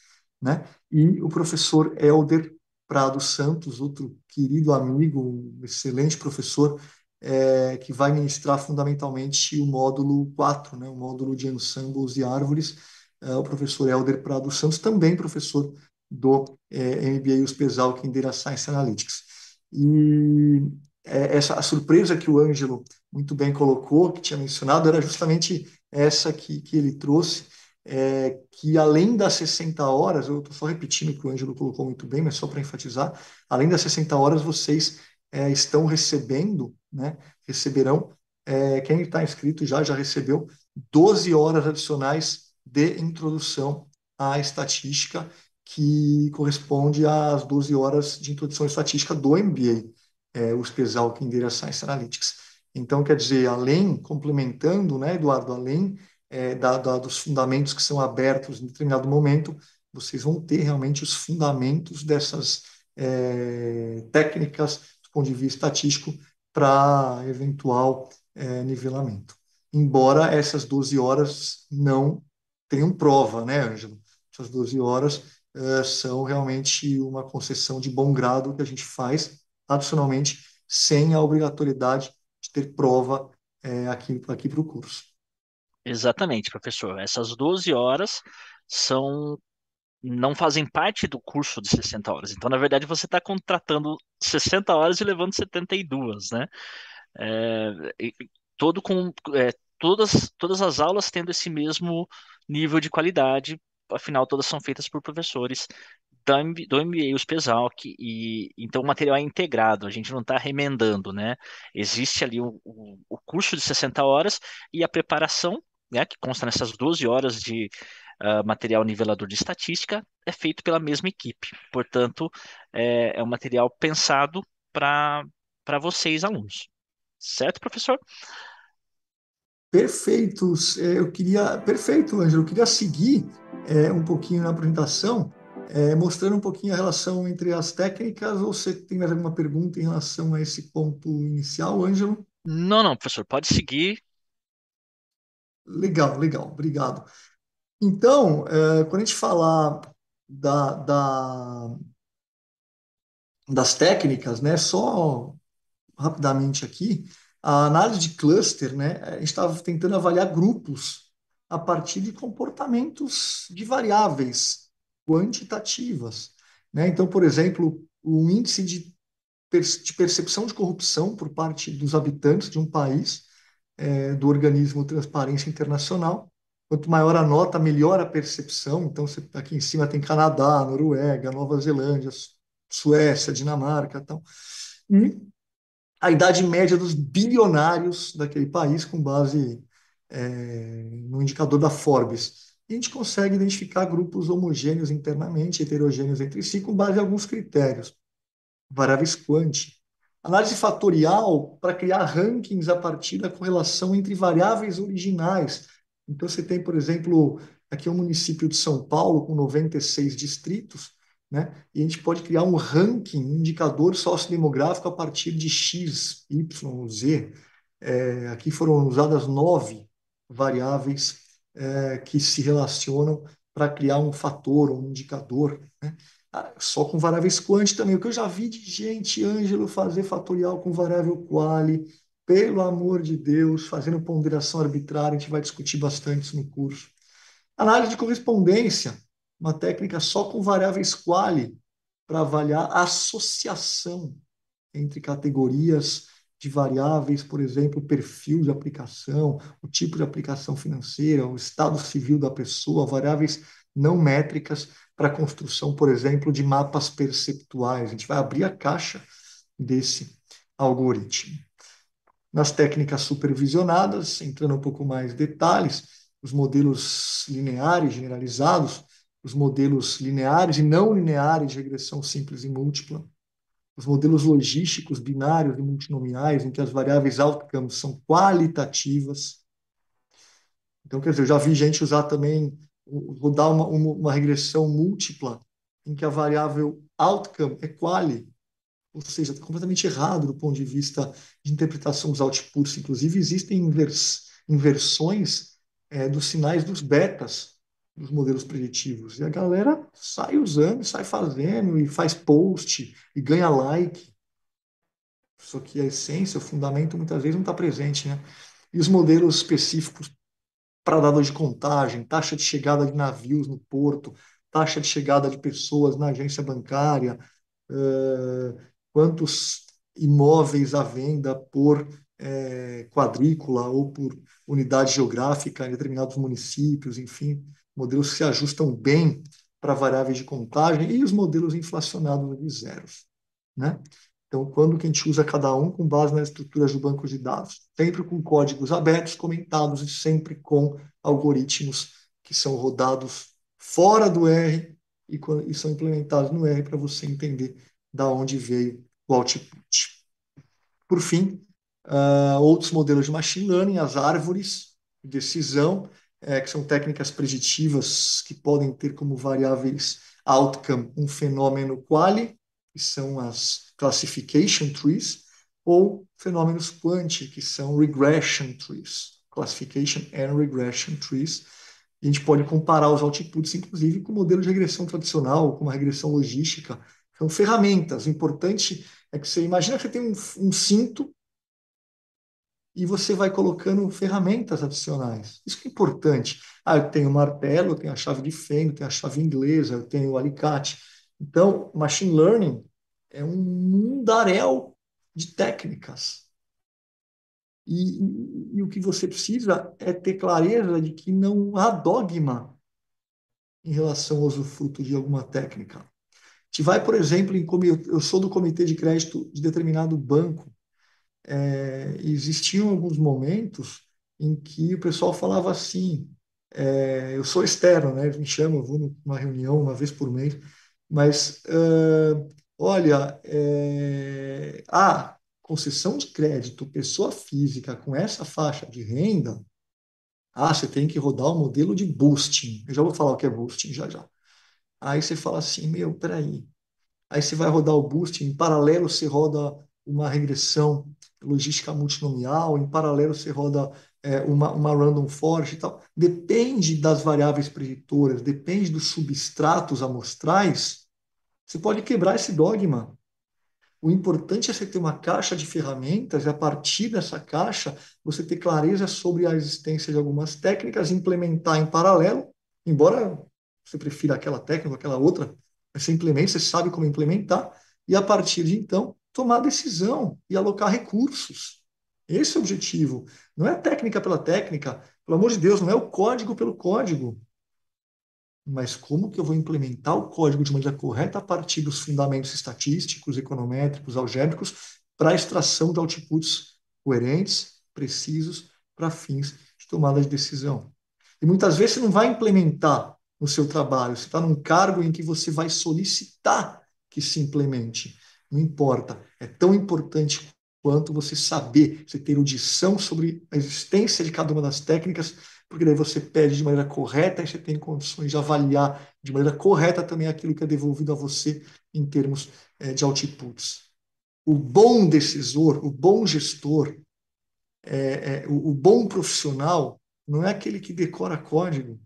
né? E o professor Elder Prado Santos, outro querido amigo, um excelente professor, é, que vai ministrar fundamentalmente o módulo 4, né, o módulo de ensembles e árvores, é, o professor Elder Prado Santos, também professor do é, MBA USPESAL, que é em Data Science Analytics. E é, essa a surpresa que o Ângelo muito bem colocou, que tinha mencionado, era justamente essa que, que ele trouxe, é, que além das 60 horas, eu estou só repetindo o que o Ângelo colocou muito bem, mas só para enfatizar, além das 60 horas, vocês é, estão recebendo, né, receberão, é, quem está inscrito já, já recebeu 12 horas adicionais de introdução à estatística que corresponde às 12 horas de introdução estatística do MBA, é, especial que endeira Science Analytics. Então, quer dizer, além, complementando, né, Eduardo, além é, da, da, dos fundamentos que são abertos em determinado momento, vocês vão ter realmente os fundamentos dessas é, técnicas do ponto de vista estatístico para eventual é, nivelamento. Embora essas 12 horas não tenham prova, né, Ângelo? Essas 12 horas eh, são realmente uma concessão de bom grado que a gente faz, adicionalmente, sem a obrigatoriedade de ter prova é, aqui, aqui para o curso. Exatamente, professor. Essas 12 horas são não fazem parte do curso de 60 horas. Então, na verdade, você está contratando 60 horas e levando 72, né? É, todo com, é, todas, todas as aulas tendo esse mesmo nível de qualidade, afinal todas são feitas por professores da, do MBA, os PESALC, e então o material é integrado, a gente não está remendando, né? Existe ali o, o, o, curso de 60 horas e a preparação, né, que consta nessas 12 horas de uh, material nivelador de estatística, é feito pela mesma equipe. Portanto, é, é um material pensado para vocês, alunos. Certo, professor? Perfeitos. Eu queria. Perfeito, Ângelo. Eu queria seguir é, um pouquinho na apresentação, é, mostrando um pouquinho a relação entre as técnicas, ou você tem mais alguma pergunta em relação a esse ponto inicial, Ângelo? Não, não, professor, pode seguir. Legal, legal, obrigado. Então, é, quando a gente falar da, da, das técnicas, né, só rapidamente aqui, a análise de cluster, né, a gente estava tá tentando avaliar grupos a partir de comportamentos de variáveis quantitativas. Né? Então, por exemplo, o índice de, de percepção de corrupção por parte dos habitantes de um país, é, do organismo Transparência Internacional. Quanto maior a nota, melhor a percepção. Então, você, aqui em cima tem Canadá, Noruega, Nova Zelândia, Suécia, Dinamarca tal. E a idade média dos bilionários daquele país, com base é, no indicador da Forbes. E a gente consegue identificar grupos homogêneos internamente, heterogêneos entre si, com base em alguns critérios. Variáveis quant. Análise fatorial para criar rankings a partir da correlação entre variáveis originais. Então, você tem, por exemplo, aqui é um município de São Paulo com 96 distritos, né? E a gente pode criar um ranking, um indicador sociodemográfico a partir de X, Y, Z. É, aqui foram usadas nove variáveis é, que se relacionam para criar um fator, um indicador. Né? Ah, só com variáveis quanti também. O que eu já vi de gente, Ângelo, fazer fatorial com variável quali, pelo amor de Deus, fazendo ponderação arbitrária, a gente vai discutir bastante isso no curso. Análise de correspondência, uma técnica só com variáveis quali para avaliar a associação entre categorias de variáveis, por exemplo, o perfil de aplicação, o tipo de aplicação financeira, o estado civil da pessoa, variáveis não métricas para a construção, por exemplo, de mapas perceptuais. A gente vai abrir a caixa desse algoritmo. Nas técnicas supervisionadas, entrando um pouco mais em detalhes, os modelos lineares generalizados, os modelos lineares e não lineares de regressão simples e múltipla, os modelos logísticos binários e multinomiais, em que as variáveis outcomes são qualitativas. Então, quer dizer, eu já vi gente usar também, rodar uma, uma regressão múltipla, em que a variável outcome é quali, ou seja, está completamente errado do ponto de vista de interpretação dos outputs. Inclusive, existem invers, inversões é, dos sinais dos betas nos modelos preditivos. E a galera sai usando, sai fazendo, e faz post, e ganha like. Só que a essência, o fundamento, muitas vezes não está presente. Né? E os modelos específicos para dados de contagem, taxa de chegada de navios no porto, taxa de chegada de pessoas na agência bancária, uh, quantos imóveis à venda por é, quadrícula ou por unidade geográfica em determinados municípios, enfim modelos que se ajustam bem para variáveis de contagem e os modelos inflacionados de zeros. Né? Então, quando que a gente usa cada um com base nas estruturas do banco de dados? Sempre com códigos abertos, comentados e sempre com algoritmos que são rodados fora do R e, e são implementados no R para você entender da onde veio o output. Por fim, uh, outros modelos de machine learning, as árvores de decisão, é, que são técnicas preditivas que podem ter como variáveis outcome um fenômeno quali, que são as classification trees, ou fenômenos quanti, que são regression trees, classification and regression trees. E a gente pode comparar os outputs, inclusive, com o modelo de regressão tradicional, com uma regressão logística. São ferramentas. O importante é que você imagina que você tem um, um cinto e você vai colocando ferramentas adicionais. Isso que é importante. Ah, eu tenho martelo, eu tenho a chave de fenda, eu tenho a chave inglesa, eu tenho o alicate. Então, machine learning é um mundaréu de técnicas. E, e, o que você precisa é ter clareza de que não há dogma em relação ao usufruto de alguma técnica. Te vai, por exemplo, em como eu sou do comitê de crédito de determinado banco é, existiam alguns momentos em que o pessoal falava assim, é, eu sou externo, né? me chama vou numa reunião uma vez por mês, mas uh, olha, é, a concessão de crédito, pessoa física com essa faixa de renda, ah, você tem que rodar o um modelo de boosting. Eu já vou falar o que é boosting já já. Aí você fala assim, meu, peraí. Aí você vai rodar o boosting, em paralelo você roda uma regressão logística multinomial, em paralelo você roda é, uma, uma random forest e tal. Depende das variáveis preditoras, depende dos substratos amostrais, você pode quebrar esse dogma. O importante é você ter uma caixa de ferramentas e, a partir dessa caixa, você ter clareza sobre a existência de algumas técnicas, implementar em paralelo, embora você prefira aquela técnica ou aquela outra, você implementa, você sabe como implementar, e a partir de então tomar decisão e alocar recursos. Esse é o objetivo. Não é técnica pela técnica, pelo amor de Deus, não é o código pelo código. Mas como que eu vou implementar o código de maneira correta a partir dos fundamentos estatísticos, econométricos, algébricos, para a extração de outputs coerentes, precisos, para fins de tomada de decisão? E muitas vezes você não vai implementar no seu trabalho, você está num cargo em que você vai solicitar que se implemente. Não importa. É tão importante quanto você saber, você ter audição sobre a existência de cada uma das técnicas, porque daí você pede de maneira correta e você tem condições de avaliar de maneira correta também aquilo que é devolvido a você em termos é, de outputs. O bom decisor, o bom gestor, é, é, o, o bom profissional não é aquele que decora código,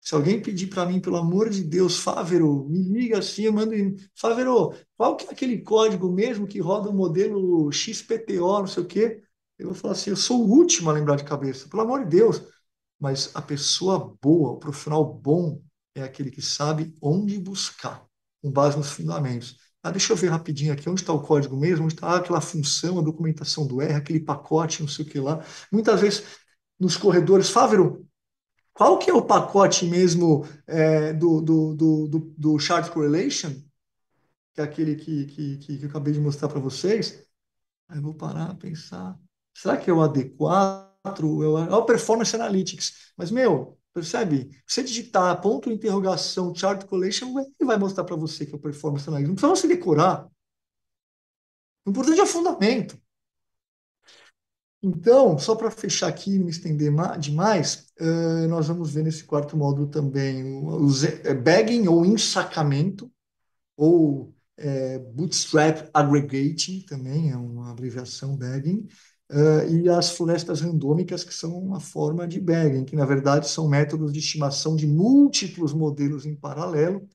se alguém pedir para mim, pelo amor de Deus, Fávero, me liga assim, mando Fávero, qual que é aquele código mesmo que roda o modelo XPTO, não sei o quê? Eu vou falar assim, eu sou o último a lembrar de cabeça, pelo amor de Deus. Mas a pessoa boa, o profissional bom, é aquele que sabe onde buscar, com base nos fundamentos. Ah, deixa eu ver rapidinho aqui onde está o código mesmo, onde está aquela função, a documentação do R, aquele pacote, não sei o que lá. Muitas vezes nos corredores, Fávero, qual que é o pacote mesmo é, do, do, do, do, do Chart Correlation? Que é aquele que, que, que, que eu acabei de mostrar para vocês. Aí eu vou parar, pensar. Será que é o AD4? É, é o Performance Analytics. Mas, meu, Percebe? Você digitar ponto interrogação chart correlation ele vai mostrar para você que é o performance analytics. Não precisa você decorar. O importante é o fundamento. Então, só para fechar aqui e me estender demais, uh, nós vamos ver nesse quarto módulo também o, o é bagging ou ensacamento, ou é, bootstrap aggregating também, é uma abreviação bagging, uh, e as florestas randômicas, que são uma forma de bagging, que na verdade são métodos de estimação de múltiplos modelos em paralelo,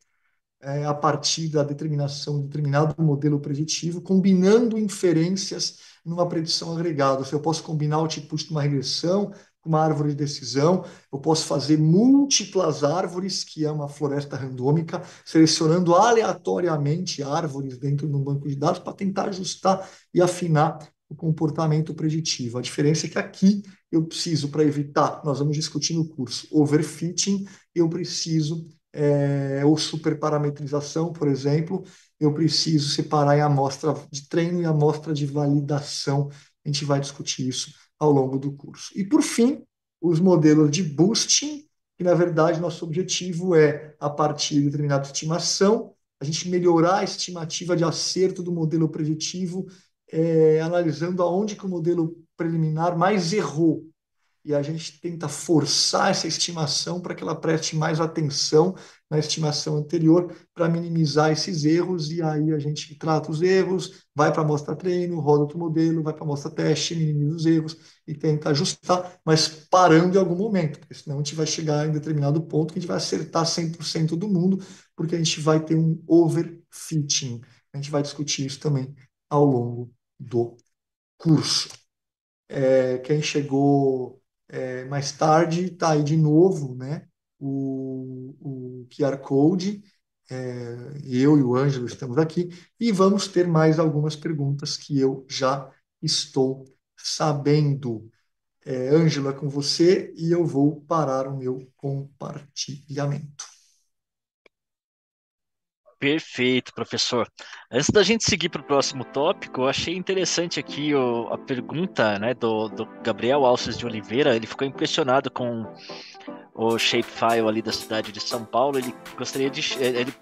é, a partir da determinação de determinado modelo preditivo, combinando inferências numa predição agregada. Seja, eu posso combinar o tipo de uma regressão com uma árvore de decisão, eu posso fazer múltiplas árvores, que é uma floresta randômica, selecionando aleatoriamente árvores dentro de um banco de dados para tentar ajustar e afinar o comportamento preditivo. A diferença é que aqui eu preciso, para evitar, nós vamos discutir no curso overfitting, eu preciso é, ou superparametrização, por exemplo, eu preciso separar em amostra de treino e amostra de validação. A gente vai discutir isso ao longo do curso. E, por fim, os modelos de boosting, que, na verdade, nosso objetivo é, a partir de determinada estimação, a gente melhorar a estimativa de acerto do modelo preditivo, é, analisando aonde que o modelo preliminar mais errou e a gente tenta forçar essa estimação para que ela preste mais atenção na estimação anterior para minimizar esses erros e aí a gente trata os erros, vai para a amostra treino, roda outro modelo, vai para a amostra teste, minimiza os erros e tenta ajustar, mas parando em algum momento, porque senão a gente vai chegar em determinado ponto que a gente vai acertar 100% do mundo, porque a gente vai ter um overfitting. A gente vai discutir isso também ao longo do curso. É, quem chegou é, mais tarde está aí de novo né, o, o QR Code. É, eu e o Ângelo estamos aqui e vamos ter mais algumas perguntas que eu já estou sabendo. É, Ângela, é, com você e eu vou parar o meu compartilhamento. Perfeito, professor. Antes da gente seguir para o próximo tópico, eu achei interessante aqui o, a pergunta né, do, do, Gabriel Alces de Oliveira. Ele ficou impressionado com o Shapefile ali da cidade de São Paulo. Ele gostaria de. Eh, ele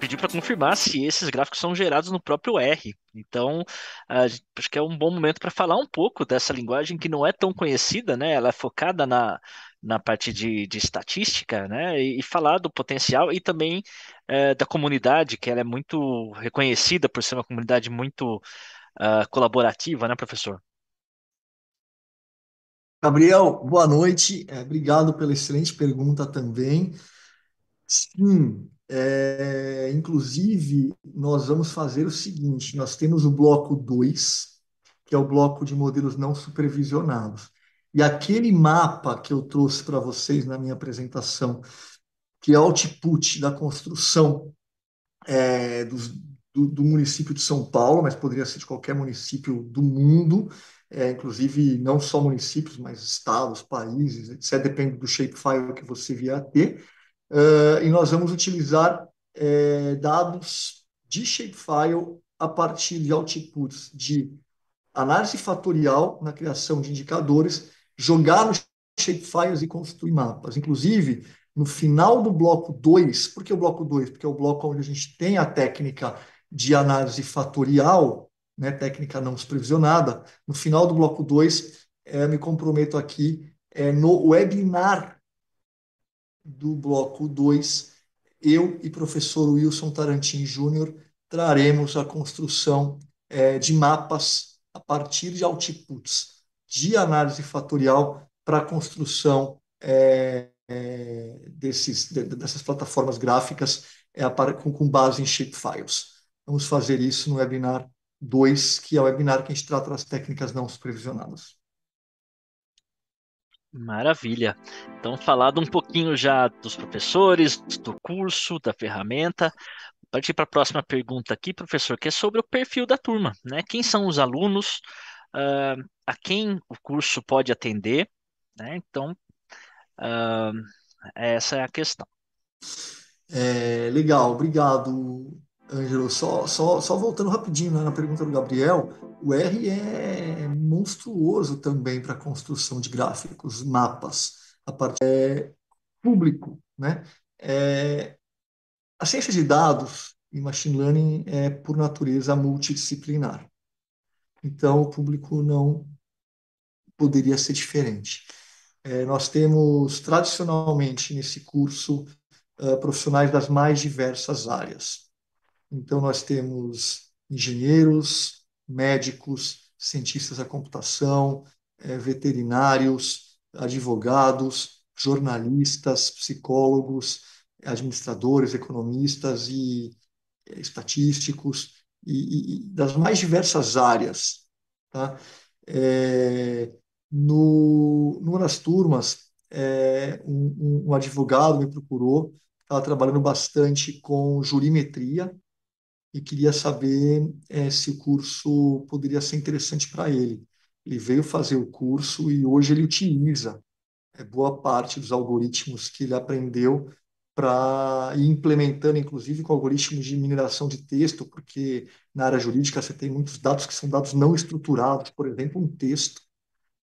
pediu para confirmar se esses gráficos são gerados no próprio R. Então, acho que é um bom momento para falar um pouco dessa linguagem que não é tão conhecida, né? Ela é focada na, na parte de, de estatística, né? E, e falar do potencial e também é, da comunidade, que ela é muito reconhecida por ser uma comunidade muito uh, colaborativa, né, professor? Gabriel, boa noite. É, obrigado pela excelente pergunta também. Sim, é, inclusive, nós vamos fazer o seguinte: nós temos o bloco 2, que é o bloco de modelos não supervisionados. E aquele mapa que eu trouxe para vocês na minha apresentação que é output da construção é, dos, do, do, município de São Paulo, mas poderia ser de qualquer município do mundo, é, inclusive não só municípios, mas estados, países, etc., depende do shapefile que você vier a ter. Uh, e nós vamos utilizar é, dados de shapefile a partir de outputs de análise fatorial na criação de indicadores, jogar nos shapefiles e construir mapas. Inclusive, no final do bloco 2, por que o bloco 2? Porque é o bloco onde a gente tem a técnica de análise fatorial, né, técnica não supervisionada. No final do bloco 2, é, eh, me comprometo aqui é, no webinar do bloco 2, eu e professor Wilson Tarantin Júnior traremos a construção é, de mapas a partir de outputs de análise fatorial para a construção é, desses, dessas plataformas gráficas é a, com, com base em shapefiles. Vamos fazer isso no webinar 2, que é o webinar que a gente trata das técnicas não supervisionadas. Maravilha. Então, falado um pouquinho já dos professores, do curso, da ferramenta, partir para a próxima pergunta aqui, professor, que é sobre o perfil da turma, né? Quem são os alunos, uh, a quem o curso pode atender, né? Então, Uh, essa é a questão. É, legal, obrigado, Ângelo. Só, só, só voltando rapidinho né, na pergunta do Gabriel, o R é monstruoso também para construção de gráficos, mapas, a parte é público, né? É, a ciência de dados e machine learning é por natureza multidisciplinar. Então o público não poderia ser diferente. É, nós temos tradicionalmente nesse curso uh, profissionais das mais diversas áreas. Então, nós temos engenheiros, médicos, cientistas da computação, é, veterinários, advogados, jornalistas, psicólogos, administradores, economistas e é, estatísticos, e, e, das mais diversas áreas. Tá? É, no, numa das turmas, é, um, um, advogado me procurou, estava trabalhando bastante com jurimetria e queria saber é, se o curso poderia ser interessante para ele. Ele veio fazer o curso e hoje ele utiliza é, boa parte dos algoritmos que ele aprendeu para ir implementando, inclusive, com algoritmos de mineração de texto, porque na área jurídica você tem muitos dados que são dados não estruturados, por exemplo, um texto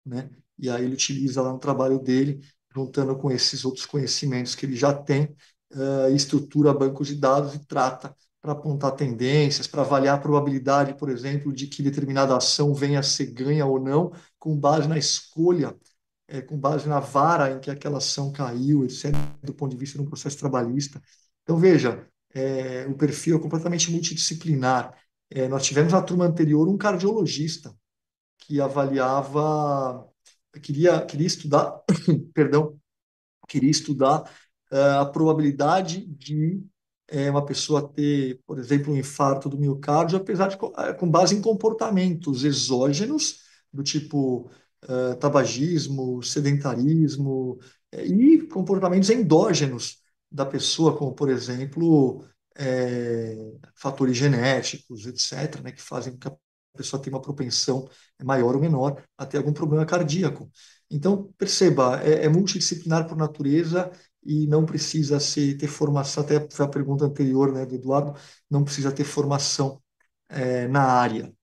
né? E aí ele utiliza lá no trabalho dele, juntando com esses outros conhecimentos que ele já tem, uh, estrutura bancos de dados e trata para apontar tendências, para avaliar a probabilidade, por exemplo, de que determinada ação venha a ser ganha ou não, com base na escolha, é, com base na vara em que aquela ação caiu, etc., do ponto de vista de um processo trabalhista. Então, veja, é, o perfil é completamente multidisciplinar. É, nós tivemos na turma anterior um cardiologista, que avaliava, queria, queria estudar, (coughs) perdão, queria estudar uh, a probabilidade de eh, uma pessoa ter, por exemplo, um infarto do miocárdio, apesar de eh, com base em comportamentos exógenos do tipo uh, tabagismo, sedentarismo e comportamentos endógenos da pessoa, como por exemplo é, fatores genéticos, etc., né, que fazem com que a pessoa tem uma propensão maior ou menor a ter algum problema cardíaco. Então, perceba, é, é multidisciplinar por natureza e não precisa se ter formação, até foi a pergunta anterior né, do Eduardo, não precisa ter formação é, na área.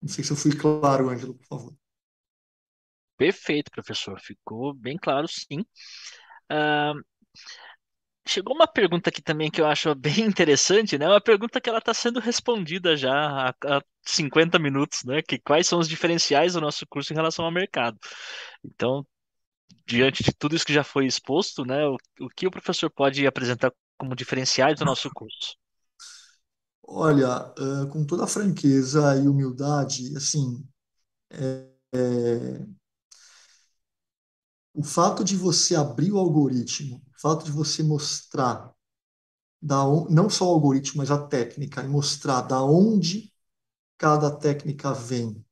Não sei se eu fui claro, Ângelo, por favor. Perfeito, professor. Ficou bem claro, sim. Uh, Chegou uma pergunta aqui também que eu acho (laughs) bem interessante, né? É uma pergunta que ela está sendo respondida já há, 50 minutos, né? Que quais são os diferenciais do nosso curso em relação ao mercado? Então, diante de tudo isso que já foi exposto, né? O, o que o professor pode apresentar como diferenciais do nosso curso? Olha, eh, com toda franqueza e humildade, assim, é, é, o fato de você abrir o algoritmo fato de você mostrar da on, não só o algoritmo, mas a técnica, e mostrar da onde cada técnica vem.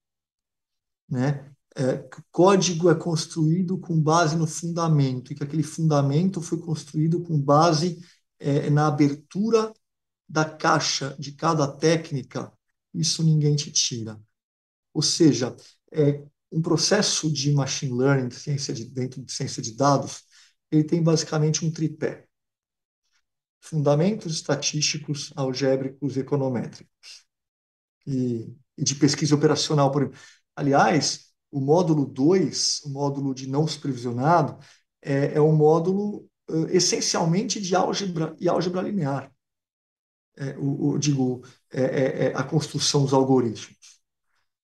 Né? É, que o código é construído com base no fundamento, e que aquele fundamento foi construído com base é, na abertura da caixa de cada técnica, isso ninguém te tira. Ou seja, é, um processo de machine learning, de ciência de, dentro de ciência de dados, ele tem basicamente um tripé. Fundamentos estatísticos, algébricos e econométricos. E, e de pesquisa operacional, por exemplo. Aliás, o módulo 2, o módulo de não supervisionado, é, é um módulo uh, essencialmente de álgebra e álgebra linear. É, o, o, digo, é, é, é a construção dos algoritmos.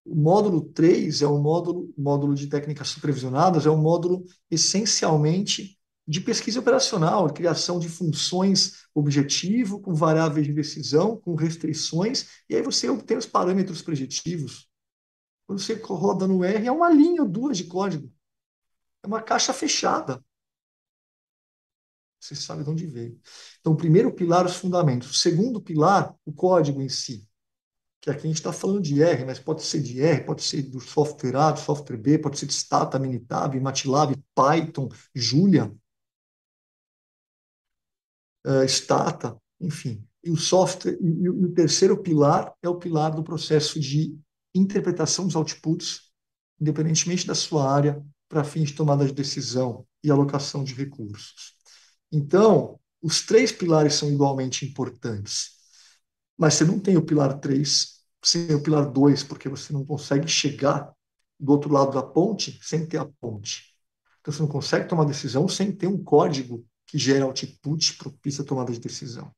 O módulo 3 é um módulo, módulo de técnicas supervisionadas, é um módulo essencialmente de pesquisa operacional, criação de funções objetivo, com variáveis de decisão, com restrições, e aí você obtém os parâmetros preditivos. Quando você roda no R, é uma linha ou duas de código. É uma caixa fechada. Você sabe de onde veio. Então, o primeiro pilar, os fundamentos. O segundo pilar, o código em si. Que aqui a gente está falando de R, mas pode ser de R, pode ser do software A, do software B, pode ser de Stata, Minitab, MATLAB, Python, Julia uh, eh, Stata, enfim. E o software, e, e, o terceiro pilar é o pilar do processo de interpretação dos outputs, independentemente da sua área, para fins de tomada de decisão e alocação de recursos. Então, os três pilares são igualmente importantes, mas você não tem o pilar 3 sem o pilar 2, porque você não consegue chegar do outro lado da ponte sem ter a ponte. Então, você não consegue tomar decisão sem ter um código que gera altitude, propicia a tomada de decisão.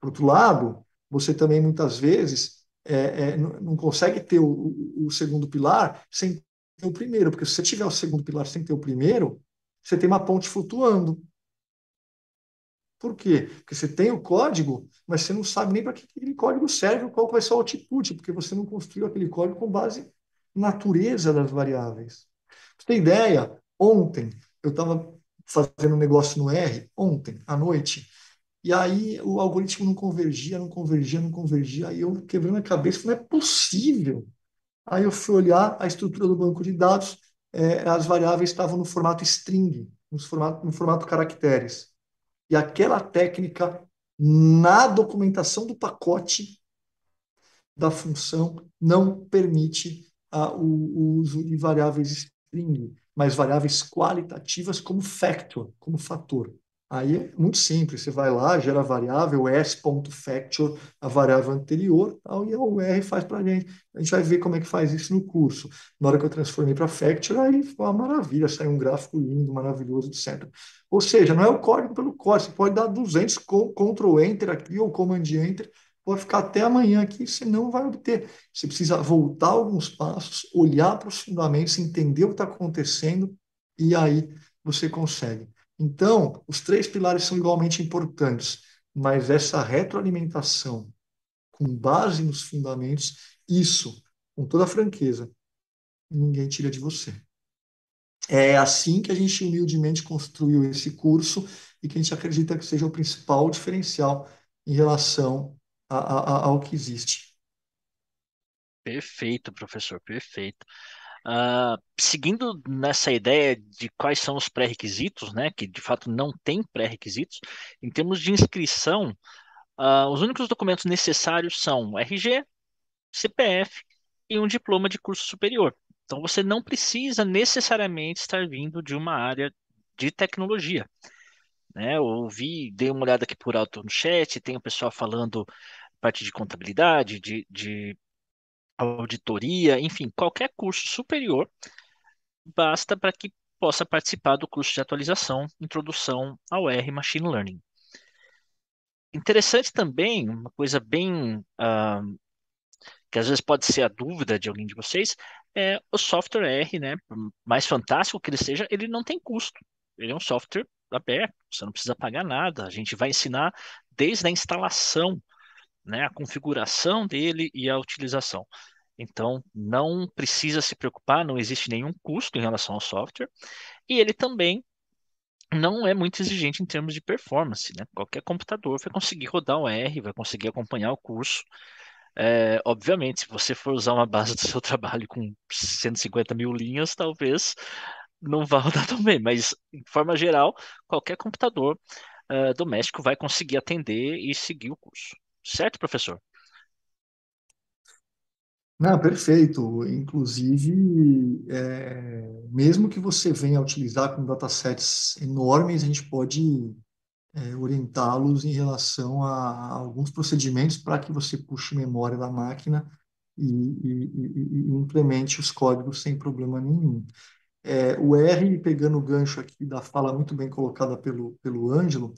Por outro lado, você também muitas vezes é, é, não consegue ter o, o, segundo pilar sem ter o primeiro, porque se você tiver o segundo pilar sem ter o primeiro, você tem uma ponte flutuando. Por quê? Porque você tem o código, mas você não sabe nem para que aquele código serve, qual vai ser o altitude, porque você não construiu aquele código com base na natureza das variáveis. Você tem ideia? Ontem eu estava fazendo um negócio no R ontem à noite. E aí o algoritmo não convergia, não convergia, não convergia. Aí eu quebrando a cabeça, não é possível. Aí eu fui olhar a estrutura do banco de dados, é, as variáveis estavam no formato string, no formato, no formato caracteres. E aquela técnica na documentação do pacote da função não permite o, o uso de variáveis string mas variáveis qualitativas como factor, como fator. Aí é muito simples, você vai lá, gera a variável s.factor, a variável anterior, tal, e o R faz para a gente. A gente vai ver como é que faz isso no curso. Na hora que eu transformei para factor, aí foi uma maravilha, saiu um gráfico lindo, maravilhoso, etc. Ou seja, não é o código pelo código, você pode dar 200 com, Ctrl Enter aqui ou Command Enter vai ficar até amanhã aqui, você não vai obter. Você precisa voltar alguns passos, olhar para os fundamentos, entender o que está acontecendo e aí você consegue. Então, os três pilares são igualmente importantes, mas essa retroalimentação com base nos fundamentos, isso, com toda franqueza, ninguém tira de você. É assim que a gente humildemente construiu esse curso e que a gente acredita que seja o principal diferencial em relação a, a, ao que existe. Perfeito, professor, perfeito. Uh, seguindo nessa ideia de quais são os pré-requisitos, né, que de fato não tem pré-requisitos, em termos de inscrição, uh, os únicos documentos necessários são RG, CPF e um diploma de curso superior. Então você não precisa necessariamente estar vindo de uma área de tecnologia. Né? Eu ouvi, dei uma olhada aqui por alto no chat, tem o pessoal falando parte de contabilidade, de, de auditoria, enfim, qualquer curso superior basta para que possa participar do curso de atualização Introdução ao R Machine Learning. Interessante também, uma coisa bem uh, que às vezes pode ser a dúvida de alguém de vocês, é o software R, né? Mais fantástico que ele seja, ele não tem custo. Ele é um software aberto, você não precisa pagar nada. A gente vai ensinar desde a instalação, né, a configuração dele e a utilização. Então, não precisa se preocupar, não existe nenhum custo em relação ao software. E ele também não é muito exigente em termos de performance. Né? Qualquer computador vai conseguir rodar o R, vai conseguir acompanhar o curso. É, obviamente, se você for usar uma base do seu (laughs) trabalho com 150 mil linhas, talvez não (laughs) vai rodar tão bem, mas de forma geral, qualquer computador uh, doméstico vai conseguir atender e seguir o curso. Certo, professor? Não, perfeito. Inclusive, é, mesmo que você venha utilizar com datasets enormes, a gente pode é, orientá-los em relação a, a alguns procedimentos para que você puxe memória da máquina e, e, e, e implemente os códigos sem problema nenhum. É, o R, pegando o gancho aqui da fala muito bem colocada pelo, pelo Ângelo,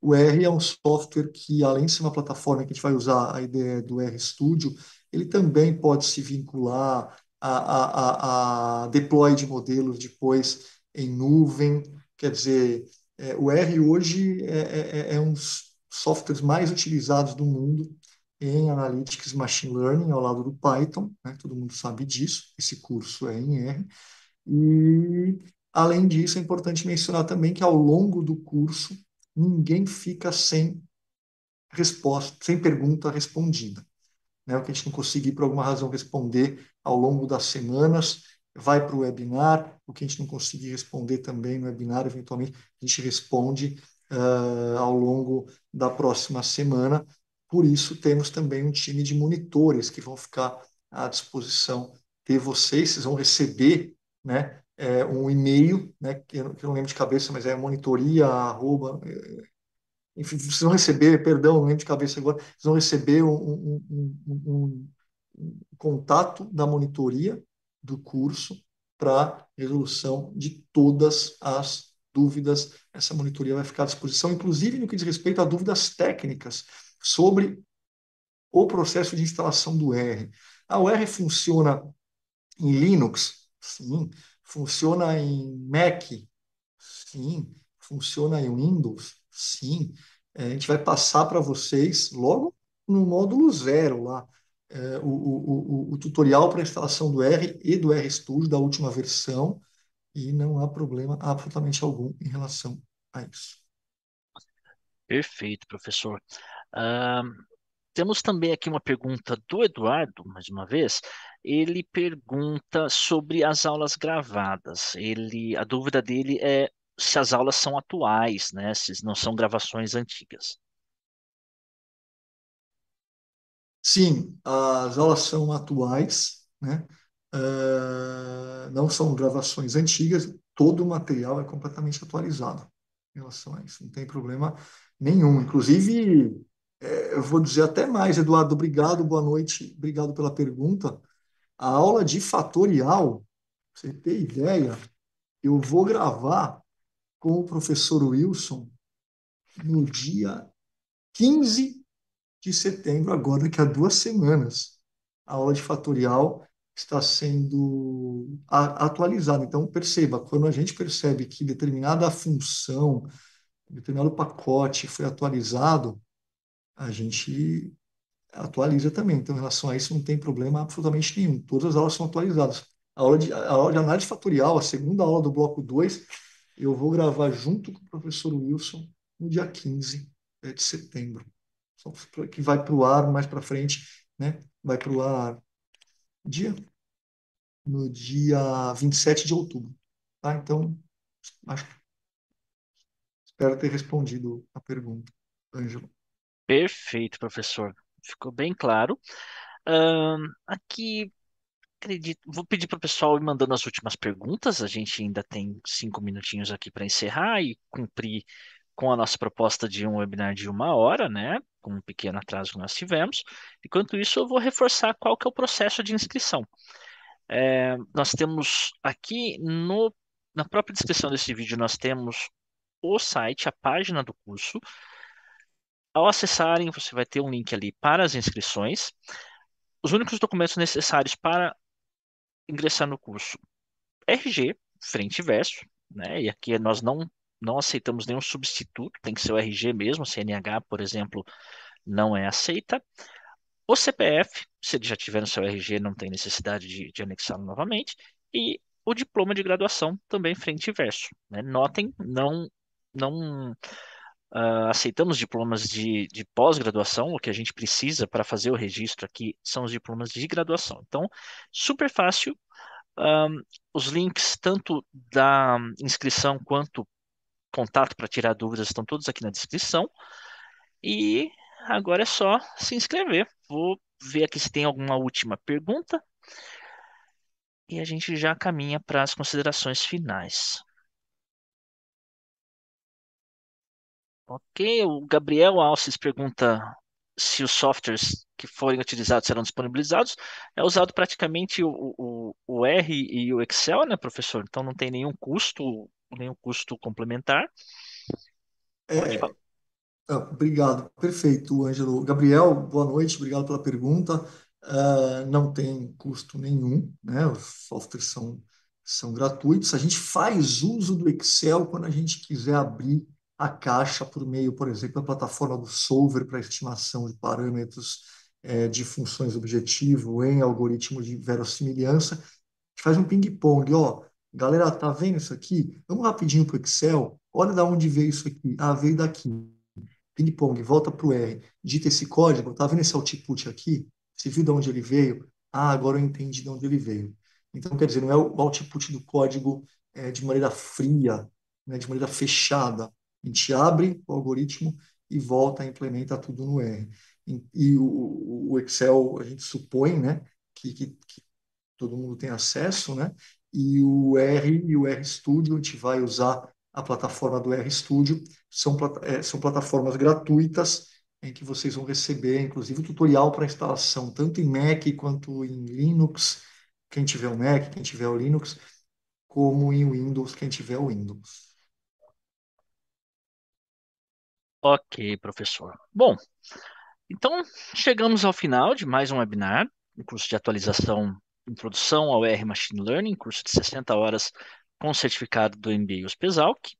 o R é um software que, além de ser uma plataforma que a gente vai usar a ideia do R Studio, ele também pode se vincular a, a, a, a deploy de modelos depois em nuvem. Quer dizer, é, o R hoje é, é, é, é um dos softwares mais utilizados do mundo em Analytics Machine Learning, ao lado do Python, né? todo mundo sabe disso, esse curso é em R. E, além disso, é importante mencionar também que ao longo do curso, ninguém fica sem resposta, sem pergunta respondida. Né? O que a gente não conseguir, por alguma razão, responder ao longo das semanas, vai para o webinar. O que a gente não conseguir responder também no webinar, eventualmente, a gente responde uh, ao longo da próxima semana. Por isso, temos também um time de monitores que vão ficar à disposição de vocês. Vocês vão receber né, é, um e-mail, né, que eu, que eu, não lembro de cabeça, mas é monitoria, arroba, é, enfim, vocês vão receber, perdão, não lembro de cabeça agora, vocês vão receber um, um, um, um contato da monitoria do curso para resolução de todas as dúvidas. Essa monitoria vai ficar à disposição, inclusive no que diz respeito a dúvidas técnicas sobre o processo de instalação do R. A UR funciona em Linux Sim. Funciona em Mac? Sim. Funciona em Windows? Sim. É, a gente vai passar para vocês logo no módulo zero lá. É, o, o, o, o, tutorial para instalação do R e do RStudio da última versão e não há problema absolutamente algum em relação a isso. Perfeito, professor. Temos também aqui uma pergunta do Eduardo, mais uma vez. Ele pergunta sobre as aulas gravadas. Ele, a dúvida dele é se as aulas são atuais, né? Se não são gravações antigas. Sim, as aulas são atuais, né? Uh, não são gravações antigas. Todo o material é completamente atualizado em relação a isso. Não tem problema nenhum. Inclusive é, eu vou dizer até mais, Eduardo, obrigado, boa noite, obrigado pela pergunta. A aula de fatorial, você tem ideia, eu vou gravar com o professor Wilson no dia 15 de setembro, agora daqui a duas semanas. A aula de fatorial está sendo atualizada. Então, perceba, quando a gente percebe que determinada função, determinado pacote foi atualizado, a gente atualiza também. Então, em relação a isso, não tem problema absolutamente nenhum. Todas as aulas são atualizadas. A aula de, a aula de análise fatorial, a segunda aula do bloco 2, eu vou gravar junto com o professor Wilson no dia 15 é, de setembro. Que vai para o ar mais para frente, né? Vai para o ar dia? No dia 27 de outubro. Tá? Então, acho, espero ter respondido a pergunta, Ângelo. Perfeito, professor. Ficou bem claro. aqui, acredito, vou pedir para o pessoal ir mandando as últimas perguntas. A gente ainda tem cinco minutinhos aqui para encerrar e cumprir com a nossa proposta de um webinar de uma hora, né? Com um pequeno atraso que nós tivemos. Enquanto isso, eu vou reforçar qual que é o processo de inscrição. É, nós temos aqui no, na própria descrição desse vídeo, nós temos o site, a página do curso. Ao acessarem, você vai ter um link ali para as inscrições. Os únicos documentos necessários para ingressar no curso: RG, frente e verso, né? E aqui nós não não aceitamos nenhum substituto, tem que ser o RG mesmo, CNH, por exemplo, não é aceita. O CPF, se ele já tiver no seu RG, não tem necessidade de, de anexá-lo novamente. E o diploma de graduação, também frente e verso. Né? Notem, não, não Uh, aceitamos diplomas de, de pós-graduação, o que a gente precisa para fazer o registro aqui são os diplomas de graduação. Então, super fácil. Um, os links, tanto da inscrição quanto contato para tirar dúvidas, estão todos aqui na descrição. E agora é só se inscrever. Vou ver aqui se tem alguma última pergunta. E a gente já caminha para as considerações finais. Ok, o Gabriel Alces pergunta se os softwares que forem utilizados serão disponibilizados. É usado praticamente o, o, o R e o Excel, né, professor? Então não tem nenhum custo, nenhum custo complementar. É, ah, obrigado, perfeito, Ângelo. Gabriel, boa noite, obrigado pela pergunta. Uh, não tem custo nenhum, né? Os softwares são, são gratuitos. A gente faz uso do Excel quando a gente quiser abrir a Caixa, por meio, por exemplo, da plataforma do Solver para estimação de parâmetros é, de funções objetivo em algoritmo de verossimilhança, que faz um ping-pong, ó, galera, tá vendo isso aqui? Vamos rapidinho para o Excel, olha da onde veio isso aqui, ah, veio daqui, ping-pong, volta para o R, Dita esse código, tá vendo esse output aqui? Você viu de onde ele veio? Ah, agora eu entendi de onde ele veio. Então, quer dizer, não é o output do código é, de maneira fria, né, de maneira fechada, a gente abre o algoritmo e volta a implementar tudo no R. E, e o, o, Excel, a gente supõe né, que, que, que, todo mundo tem acesso, né? e o R e o R Studio, a gente vai usar a plataforma do R Studio, são, é, são plataformas gratuitas em que vocês vão receber, inclusive, tutorial para instalação, tanto em Mac quanto em Linux, quem tiver o Mac, quem tiver o Linux, como em Windows, quem tiver o Windows. Ok, professor. Bom, então chegamos ao final de mais um webinar, um curso de atualização, introdução ao R Machine Learning, curso de 60 horas com certificado do MBA USPESALC.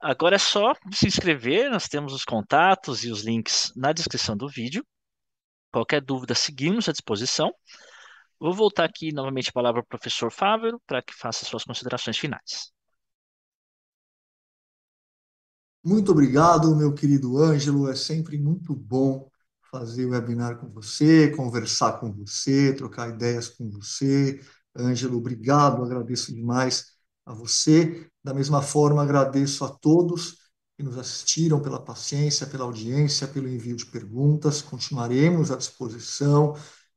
Agora é só se inscrever, nós temos os contatos e os links na descrição do vídeo. Qualquer dúvida, seguimos à disposição. Vou voltar aqui novamente a palavra ao professor Fávero para que faça suas considerações finais. Muito obrigado, meu querido Ângelo. É sempre muito bom fazer webinar com você, conversar com você, trocar ideias com você. Ângelo, obrigado, agradeço demais a você. Da mesma forma, agradeço a todos que nos assistiram pela paciência, pela audiência, pelo envio de perguntas. Continuaremos à disposição.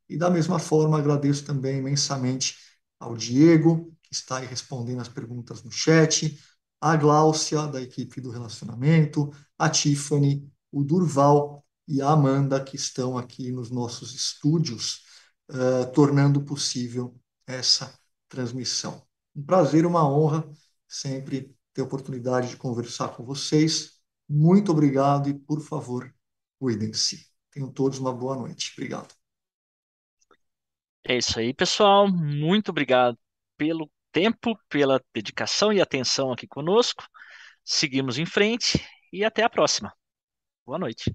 E da mesma forma, agradeço também imensamente ao Diego, que está aí respondendo as perguntas no chat, a Gláucia, da equipe do relacionamento, a Tiffany, o Durval e a Amanda, que estão aqui nos nossos estúdios, uh, tornando possível essa transmissão. Um prazer, uma honra sempre ter a oportunidade de conversar com vocês. Muito obrigado e, por favor, cuidem-se. Tenham todos uma boa noite. Obrigado. É isso aí, pessoal. Muito obrigado pelo tempo, pela dedicação e atenção aqui conosco. Seguimos em frente e até a próxima. Boa noite.